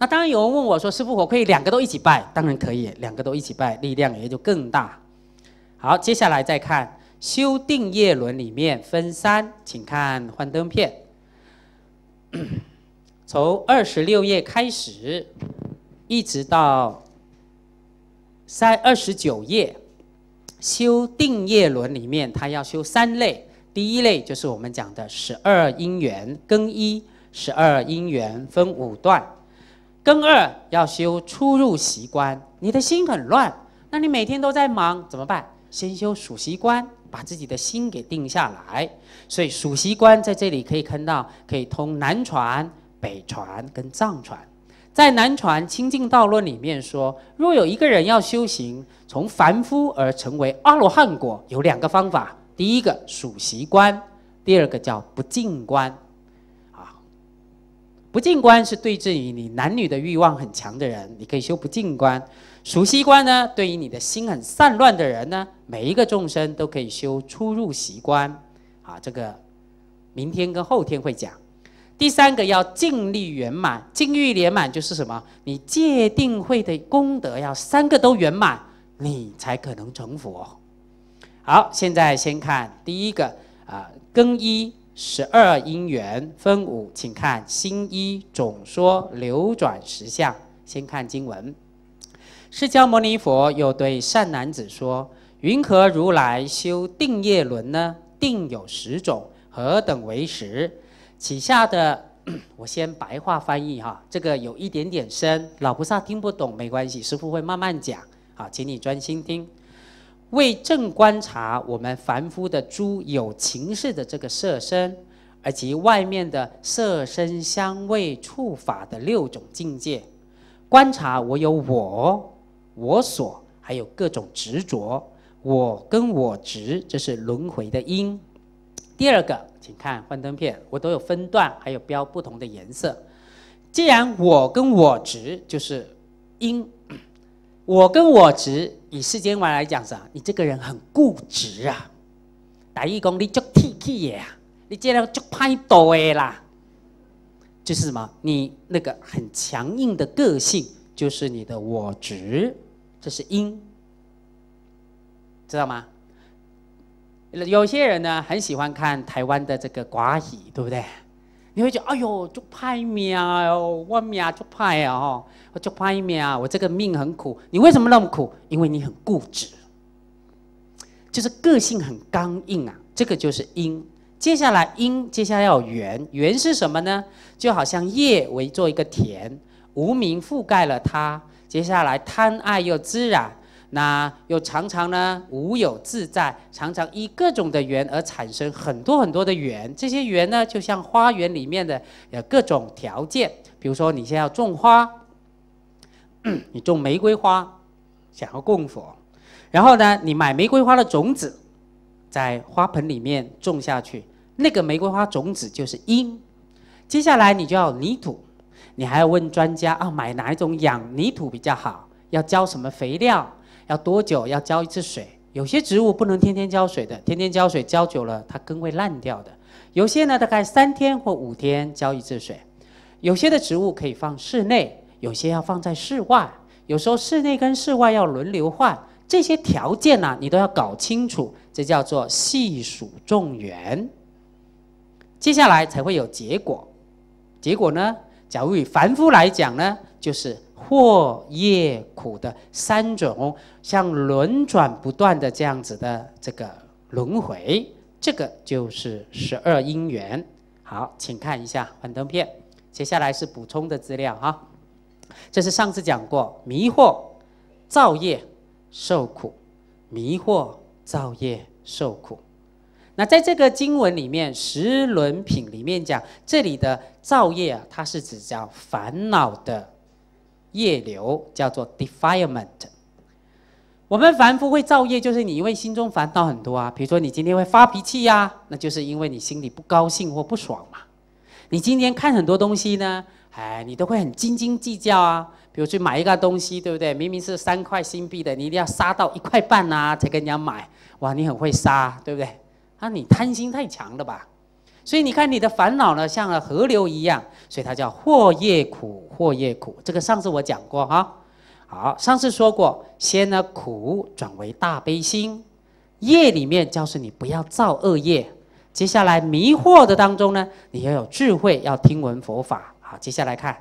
那当然，有人问我说：“师傅，我可以两个都一起拜？”当然可以，两个都一起拜，力量也就更大。好，接下来再看修定业轮里面分三，请看幻灯片，从二十六页开始，一直到三二十九页，修定业轮里面它要修三类，第一类就是我们讲的十二因缘更一，十二因缘分五段。根二要修出入习惯，你的心很乱，那你每天都在忙，怎么办？先修数习惯，把自己的心给定下来。所以数习惯在这里可以看到，可以通南传、北传跟藏传。在南传清净道论里面说，若有一个人要修行，从凡夫而成为阿罗汉果，有两个方法：第一个数习惯，第二个叫不净观。不净观是对峙于你男女的欲望很强的人，你可以修不净观；熟悉观呢，对于你的心很散乱的人呢，每一个众生都可以修出入习观。啊，这个明天跟后天会讲。第三个要尽力圆满，尽欲圆满就是什么？你戒定慧的功德要三个都圆满，你才可能成佛。好，现在先看第一个啊，更衣。十二因缘分五，请看《新一总说流转十相》，先看经文。释迦牟尼佛又对善男子说：“云何如来修定业轮呢？定有十种，何等为十？”其下的，我先白话翻译哈，这个有一点点深，老菩萨听不懂没关系，师父会慢慢讲，好，请你专心听。为正观察我们凡夫的诸有情事的这个色身，以及外面的色身香味触法的六种境界，观察我有我、我所，还有各种执着，我跟我执，这是轮回的因。第二个，请看幻灯片，我都有分段，还有标不同的颜色。既然我跟我执就是因，我跟我执。以世间话来讲，啥？你这个人很固执啊！大一公，你就提起也啊！你这样就拍倒的啦。就是什么？你那个很强硬的个性，就是你的我执，这是因。知道吗？有些人呢，很喜欢看台湾的这个寡语，对不对？你会觉，哎呦，就拍命啊，我命啊就拍啊，哈，我就拍命啊，我这个命很苦。你为什么那么苦？因为你很固执，就是个性很刚硬啊。这个就是因。接下来因，接下来要缘。缘是什么呢？就好像叶为做一个田，无名覆盖了它，接下来贪爱又滋染。那又常常呢，无有自在，常常依各种的缘而产生很多很多的缘。这些缘呢，就像花园里面的有各种条件。比如说，你现在要种花，你种玫瑰花，想要供佛，然后呢，你买玫瑰花的种子，在花盆里面种下去。那个玫瑰花种子就是因，接下来你就要泥土，你还要问专家啊，买哪一种养泥土比较好？要浇什么肥料？要多久要浇一次水？有些植物不能天天浇水的，天天浇水浇久了，它根会烂掉的。有些呢，大概三天或五天浇一次水。有些的植物可以放室内，有些要放在室外。有时候室内跟室外要轮流换。这些条件呢，你都要搞清楚。这叫做细数众缘，接下来才会有结果。结果呢，假如以凡夫来讲呢，就是。或业苦的三种，像轮转不断的这样子的这个轮回，这个就是十二因缘。好，请看一下幻灯片。接下来是补充的资料哈，这是上次讲过，迷惑造业受苦，迷惑造业受苦。那在这个经文里面，《十轮品》里面讲，这里的造业啊，它是指叫烦恼的。业流叫做 defilement。我们凡夫会造业，就是你因为心中烦恼很多啊。比如说你今天会发脾气呀，那就是因为你心里不高兴或不爽嘛。你今天看很多东西呢，哎，你都会很斤斤计较啊。比如去买一个东西，对不对？明明是三块新币的，你一定要杀到一块半呐才跟人家买。哇，你很会杀，对不对？啊，你贪心太强了吧？所以你看，你的烦恼呢，像河流一样，所以它叫祸业苦，祸业苦。这个上次我讲过哈。好，上次说过，先呢苦转为大悲心，业里面教是你不要造恶业，接下来迷惑的当中呢，你要有智慧，要听闻佛法。好，接下来看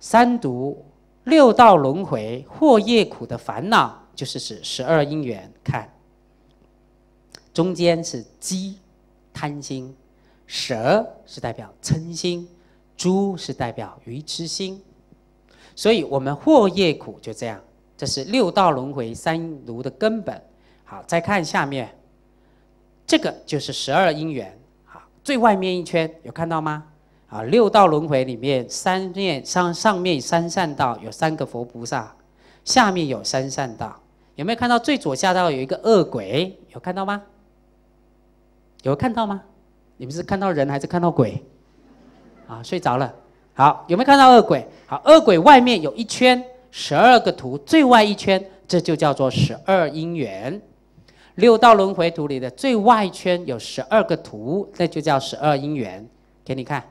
三毒、六道轮回、祸业苦的烦恼，就是指十二因缘。看，中间是积贪心。蛇是代表嗔心，猪是代表愚痴心，所以我们祸业苦就这样。这是六道轮回三毒的根本。好，再看下面，这个就是十二因缘。好，最外面一圈有看到吗？啊，六道轮回里面，三面上上面三善道有三个佛菩萨，下面有三善道。有没有看到最左下道有一个恶鬼？有看到吗？有看到吗？你们是看到人还是看到鬼？啊，睡着了。好，有没有看到恶鬼？好，恶鬼外面有一圈十二个图，最外一圈这就叫做十二因缘。六道轮回图里的最外圈有十二个图，那就叫十二因缘。给你看，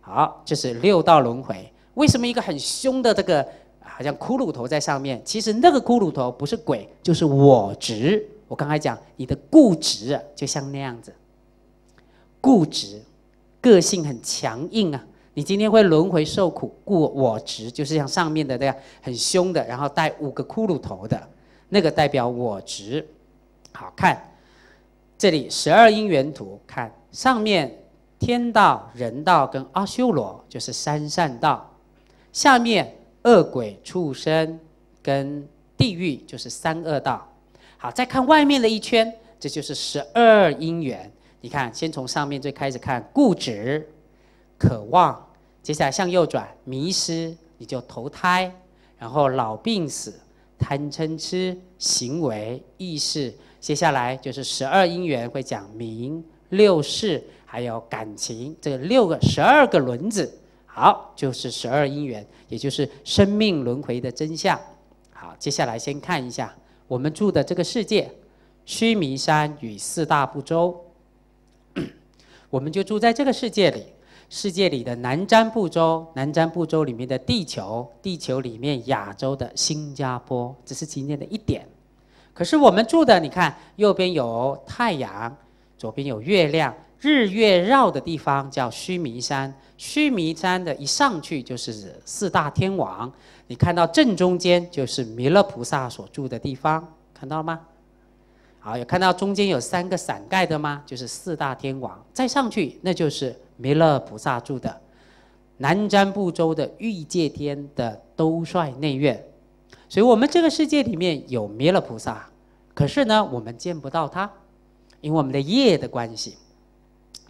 好，这是六道轮回。为什么一个很凶的这个好像骷髅头在上面？其实那个骷髅头不是鬼，就是我执。我刚才讲你的固执，就像那样子。固执，个性很强硬啊！你今天会轮回受苦。固我执就是像上面的那样很凶的，然后带五个骷髅头的，那个代表我执。好看，这里十二因缘图，看上面天道、人道跟阿修罗就是三善道，下面恶鬼、畜生跟地狱就是三恶道。好，再看外面的一圈，这就是十二因缘。你看，先从上面最开始看固执、渴望，接下来向右转迷失，你就投胎，然后老病死，贪嗔痴行为意识，接下来就是十二因缘会讲明六世，还有感情这六个十二个轮子，好，就是十二因缘，也就是生命轮回的真相。好，接下来先看一下我们住的这个世界，须弥山与四大部洲。我们就住在这个世界里，世界里的南瞻部洲，南瞻部洲里面的地球，地球里面亚洲的新加坡，这是今天的一点。可是我们住的，你看右边有太阳，左边有月亮，日月绕的地方叫须弥山，须弥山的一上去就是四大天王。你看到正中间就是弥勒菩萨所住的地方，看到了吗？好，有看到中间有三个伞盖的吗？就是四大天王。再上去，那就是弥勒菩萨住的南瞻部洲的欲界天的兜率内院。所以，我们这个世界里面有弥勒菩萨，可是呢，我们见不到他，因为我们的业的关系。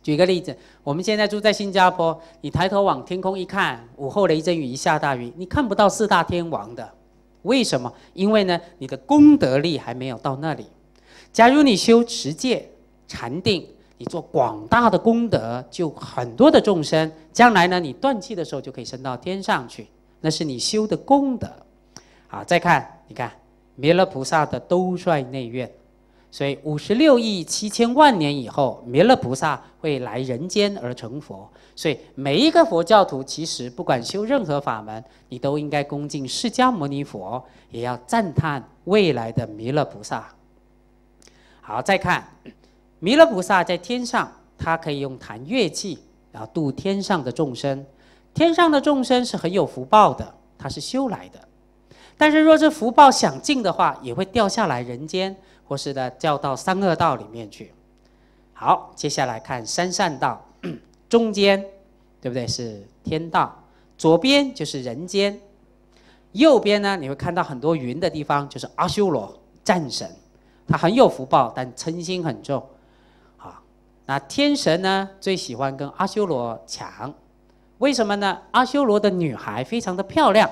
举个例子，我们现在住在新加坡，你抬头往天空一看，午后雷阵雨一下大雨，你看不到四大天王的，为什么？因为呢，你的功德力还没有到那里。假如你修持戒、禅定，你做广大的功德，就很多的众生将来呢，你断气的时候就可以升到天上去，那是你修的功德。好，再看，你看弥勒菩萨的兜率内院，所以五十六亿七千万年以后，弥勒菩萨会来人间而成佛。所以每一个佛教徒，其实不管修任何法门，你都应该恭敬释迦牟尼佛，也要赞叹未来的弥勒菩萨。好，再看弥勒菩萨在天上，他可以用弹乐器，然后度天上的众生。天上的众生是很有福报的，他是修来的。但是若是福报享尽的话，也会掉下来人间，或是呢掉到三恶道里面去。好，接下来看三善道，中间，对不对？是天道，左边就是人间，右边呢你会看到很多云的地方，就是阿修罗战神。他很有福报，但嗔心很重，啊，那天神呢最喜欢跟阿修罗抢，为什么呢？阿修罗的女孩非常的漂亮，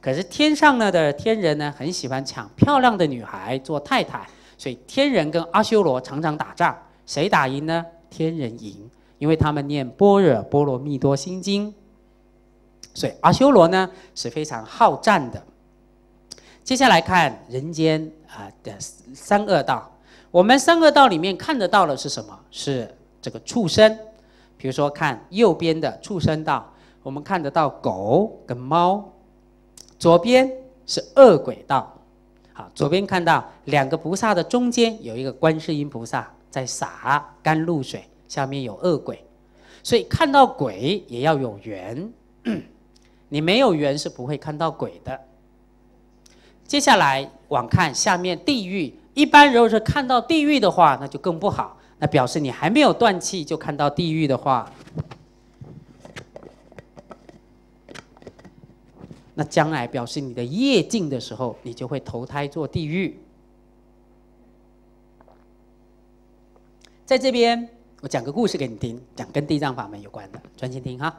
可是天上呢的天人呢很喜欢抢漂亮的女孩做太太，所以天人跟阿修罗常常打仗，谁打赢呢？天人赢，因为他们念《般若波罗蜜多心经》，所以阿修罗呢是非常好战的。接下来看人间。啊，的三恶道，我们三恶道里面看得到的是什么？是这个畜生，比如说看右边的畜生道，我们看得到狗跟猫。左边是恶鬼道，好，左边看到两个菩萨的中间有一个观世音菩萨在洒甘露水，下面有恶鬼，所以看到鬼也要有缘，你没有缘是不会看到鬼的。接下来往看下面地狱，一般如果是看到地狱的话，那就更不好。那表示你还没有断气就看到地狱的话，那将来表示你的业尽的时候，你就会投胎做地狱。在这边，我讲个故事给你听，讲跟地藏法门有关的，专心听哈。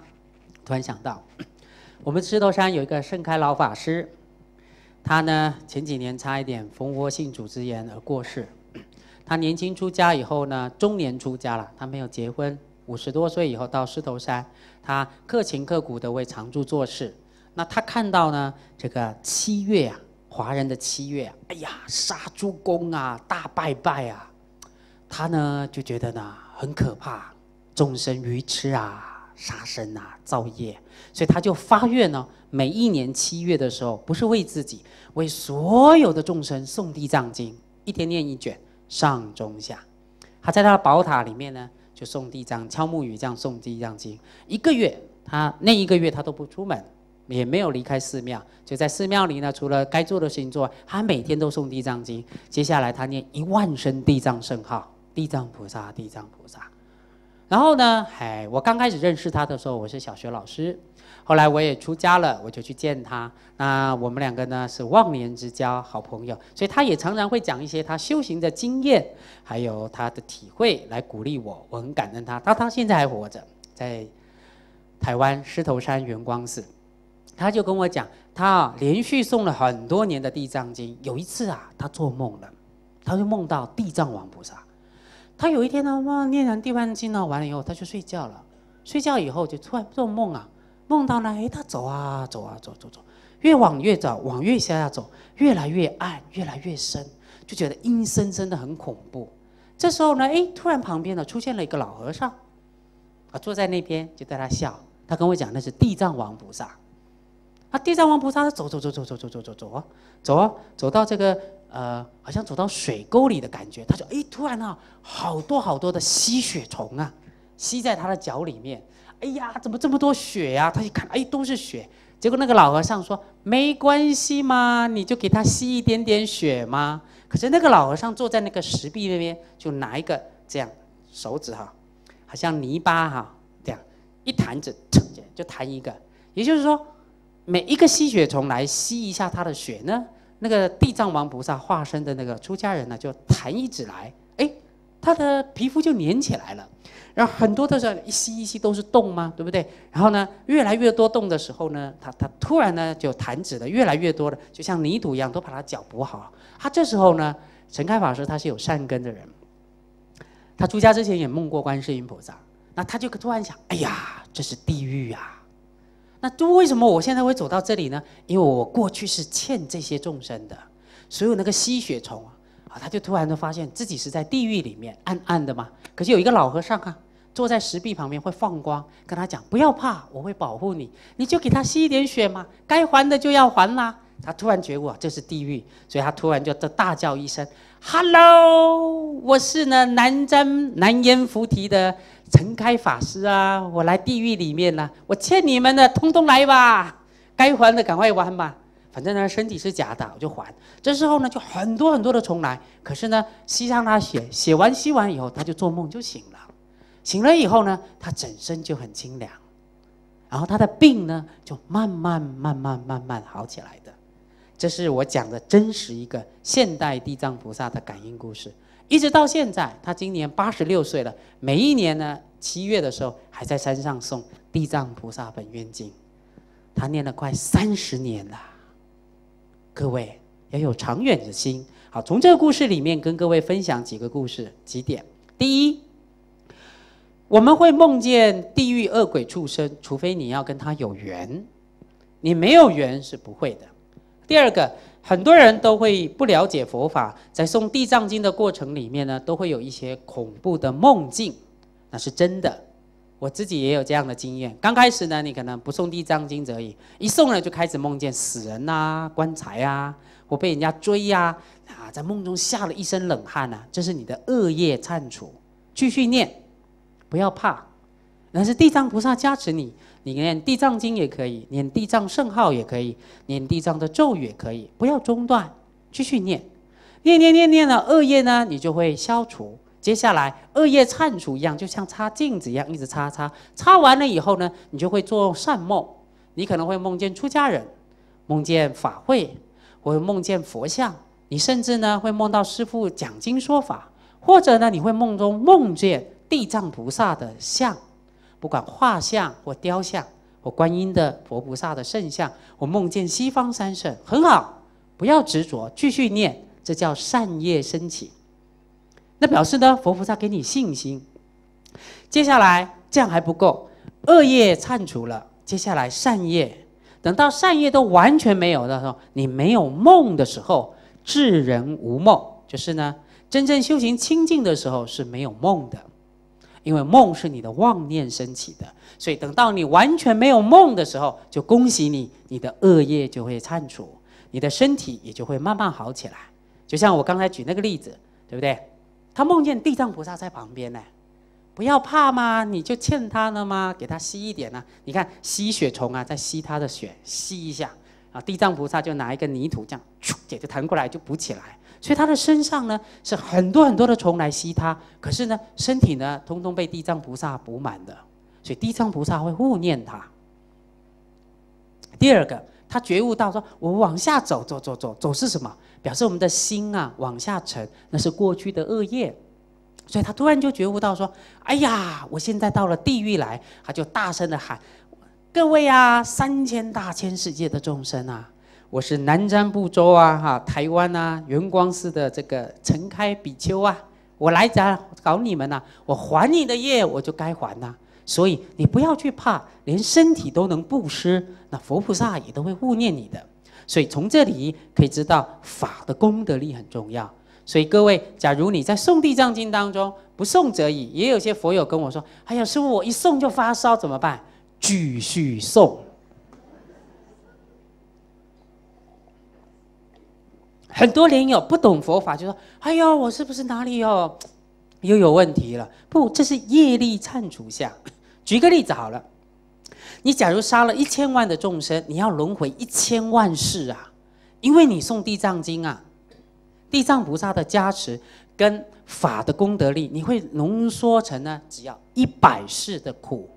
突然想到，我们石头山有一个盛开老法师。他呢，前几年差一点蜂窝性组织炎而过世。他年轻出家以后呢，中年出家了，他没有结婚。五十多岁以后到狮头山，他克勤克苦的为长住做事。那他看到呢，这个七月啊，华人的七月，啊，哎呀，杀猪工啊，大拜拜啊，他呢就觉得呢很可怕，众生愚痴啊，杀生啊，造业，所以他就发愿呢。每一年七月的时候，不是为自己，为所有的众生诵地藏经，一天念一卷，上中下，他在他的宝塔里面呢，就诵地藏，敲木鱼这样诵地藏经，一个月，他那一个月他都不出门，也没有离开寺庙，就在寺庙里呢，除了该做的事情做，他每天都诵地藏经。接下来他念一万声地藏圣号，地藏菩萨，地藏菩萨，然后呢，哎，我刚开始认识他的时候，我是小学老师。后来我也出家了，我就去见他。那我们两个呢是忘年之交，好朋友。所以他也常常会讲一些他修行的经验，还有他的体会来鼓励我。我很感恩他。他他现在还活着，在台湾狮头山圆光寺。他就跟我讲，他啊连续诵了很多年的地藏经。有一次啊，他做梦了，他就梦到地藏王菩萨。他有一天呢，哇念完地藏经呢，完了以后他就睡觉了。睡觉以后就突然做梦啊。碰到呢，哎，他走啊走啊走走走，越往越走，往越下走，越来越暗，越来越深，就觉得阴森森的很恐怖。这时候呢，哎，突然旁边呢出现了一个老和尚，啊，坐在那边就在他笑。他跟我讲那是地藏王菩萨。啊，地藏王菩萨走走走走走走走走啊，走啊，走到这个呃，好像走到水沟里的感觉。他就哎，突然啊，好多好多的吸血虫啊，吸在他的脚里面。哎呀，怎么这么多血呀？他一看，哎，都是血。结果那个老和尚说：“没关系嘛，你就给他吸一点点血嘛。”可是那个老和尚坐在那个石壁那边，就拿一个这样手指哈，好像泥巴哈这样，一弹子，噌，就弹一个。也就是说，每一个吸血虫来吸一下他的血呢，那个地藏王菩萨化身的那个出家人呢，就弹一指来，哎，他的皮肤就粘起来了。然后很多时候一吸一吸都是洞嘛，对不对？然后呢，越来越多洞的时候呢，他他突然呢就弹指的越来越多了，就像泥土一样，都把他脚补好。他这时候呢，陈开法师他是有善根的人，他出家之前也梦过观世音菩萨，那他就突然想，哎呀，这是地狱啊！那为什么我现在会走到这里呢？因为我过去是欠这些众生的，所有那个吸血虫。他就突然就发现自己是在地狱里面，暗暗的嘛。可是有一个老和尚啊，坐在石壁旁边会放光，跟他讲：“不要怕，我会保护你。你就给他吸一点血嘛，该还的就要还啦。”他突然觉悟，啊，这是地狱，所以他突然就大叫一声：“Hello，我是呢南瞻南烟菩提的陈开法师啊，我来地狱里面了，我欠你们的通通来吧，该还的赶快还吧。”反正呢，身体是假的，我就还。这时候呢，就很多很多的虫来。可是呢，吸上他血，写完吸完以后，他就做梦就醒了。醒了以后呢，他整身就很清凉，然后他的病呢，就慢慢慢慢慢慢好起来的。这是我讲的真实一个现代地藏菩萨的感应故事。一直到现在，他今年八十六岁了。每一年呢，七月的时候还在山上诵《地藏菩萨本愿经》，他念了快三十年了。各位要有长远的心。好，从这个故事里面跟各位分享几个故事几点。第一，我们会梦见地狱恶鬼畜生，除非你要跟他有缘，你没有缘是不会的。第二个，很多人都会不了解佛法，在诵《地藏经》的过程里面呢，都会有一些恐怖的梦境，那是真的。我自己也有这样的经验。刚开始呢，你可能不送地藏经》则已，一送了就开始梦见死人呐、棺材啊，我被人家追呀，啊，在梦中吓了一身冷汗呐。这是你的恶业忏除，继续念，不要怕，那是地藏菩萨加持你。你念《地藏经》也可以，念地藏圣号也可以，念地藏的咒语也可以，不要中断，继续念，念念念念了恶业呢，你就会消除。接下来恶业忏除一样，就像擦镜子一样，一直擦擦擦。完了以后呢，你就会做善梦，你可能会梦见出家人，梦见法会，或者梦见佛像。你甚至呢会梦到师父讲经说法，或者呢你会梦中梦见地藏菩萨的像，不管画像或雕像或观音的佛菩萨的圣像，我梦见西方三圣很好，不要执着，继续念，这叫善业升起。那表示呢，佛菩萨给你信心。接下来这样还不够，恶业忏除了，接下来善业，等到善业都完全没有的时候，你没有梦的时候，智人无梦，就是呢，真正修行清净的时候是没有梦的，因为梦是你的妄念升起的，所以等到你完全没有梦的时候，就恭喜你，你的恶业就会忏除，你的身体也就会慢慢好起来。就像我刚才举那个例子，对不对？他梦见地藏菩萨在旁边呢，不要怕嘛，你就欠他了吗？给他吸一点呢？你看吸血虫啊，在吸他的血，吸一下啊！地藏菩萨就拿一个泥土这样，也就弹过来就补起来。所以他的身上呢是很多很多的虫来吸他，可是呢身体呢通通被地藏菩萨补满的。所以地藏菩萨会护念他。第二个。他觉悟到，说我往下走，走走走走是什么？表示我们的心啊往下沉，那是过去的恶业。所以他突然就觉悟到，说：“哎呀，我现在到了地狱来，他就大声的喊，各位啊，三千大千世界的众生啊，我是南瞻部洲啊，哈，台湾呐，圆光寺的这个陈开比丘啊，我来咱搞你们呐，我还你的业，我就该还呐。”所以你不要去怕，连身体都能布施，那佛菩萨也都会护念你的。所以从这里可以知道，法的功德力很重要。所以各位，假如你在诵《地藏经》当中不诵则已，也有些佛友跟我说：“哎呀，师傅，我一诵就发烧，怎么办？”继续诵。很多人有不懂佛法，就说：“哎呀，我是不是哪里有？”又有问题了，不，这是业力忏除下。举个例子好了，你假如杀了一千万的众生，你要轮回一千万世啊，因为你诵地藏经啊，地藏菩萨的加持跟法的功德力，你会浓缩成呢，只要一百世的苦，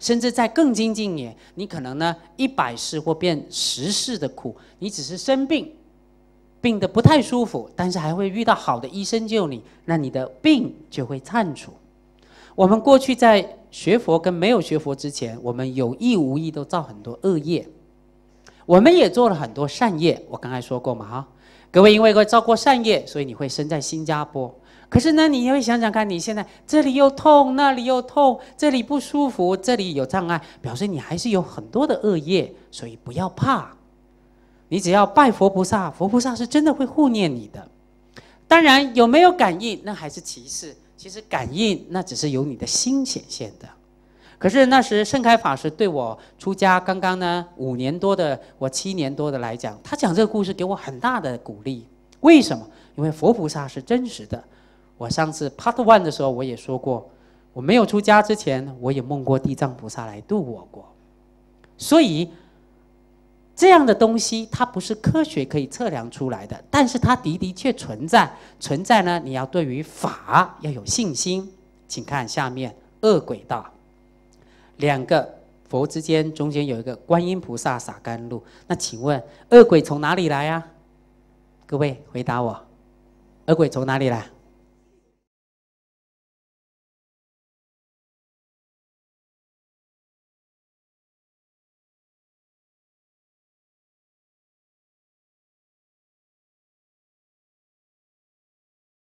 甚至在更精进也，你可能呢一百世或变十世的苦，你只是生病。病的不太舒服，但是还会遇到好的医生救你，那你的病就会铲除。我们过去在学佛跟没有学佛之前，我们有意无意都造很多恶业，我们也做了很多善业。我刚才说过嘛哈，各位因为会造过善业，所以你会生在新加坡。可是呢，你会想想看，你现在这里又痛，那里又痛，这里不舒服，这里有障碍，表示你还是有很多的恶业，所以不要怕。你只要拜佛菩萨，佛菩萨是真的会护念你的。当然有没有感应，那还是其次。其实感应那只是由你的心显现的。可是那时盛开法师对我出家刚刚呢五年多的，我七年多的来讲，他讲这个故事给我很大的鼓励。为什么？因为佛菩萨是真实的。我上次 Part One 的时候我也说过，我没有出家之前，我也梦过地藏菩萨来度我过，所以。这样的东西，它不是科学可以测量出来的，但是它的的确存在。存在呢，你要对于法要有信心。请看下面，恶鬼道，两个佛之间中间有一个观音菩萨洒甘露，那请问恶鬼从哪里来呀？各位回答我，恶鬼从哪里来？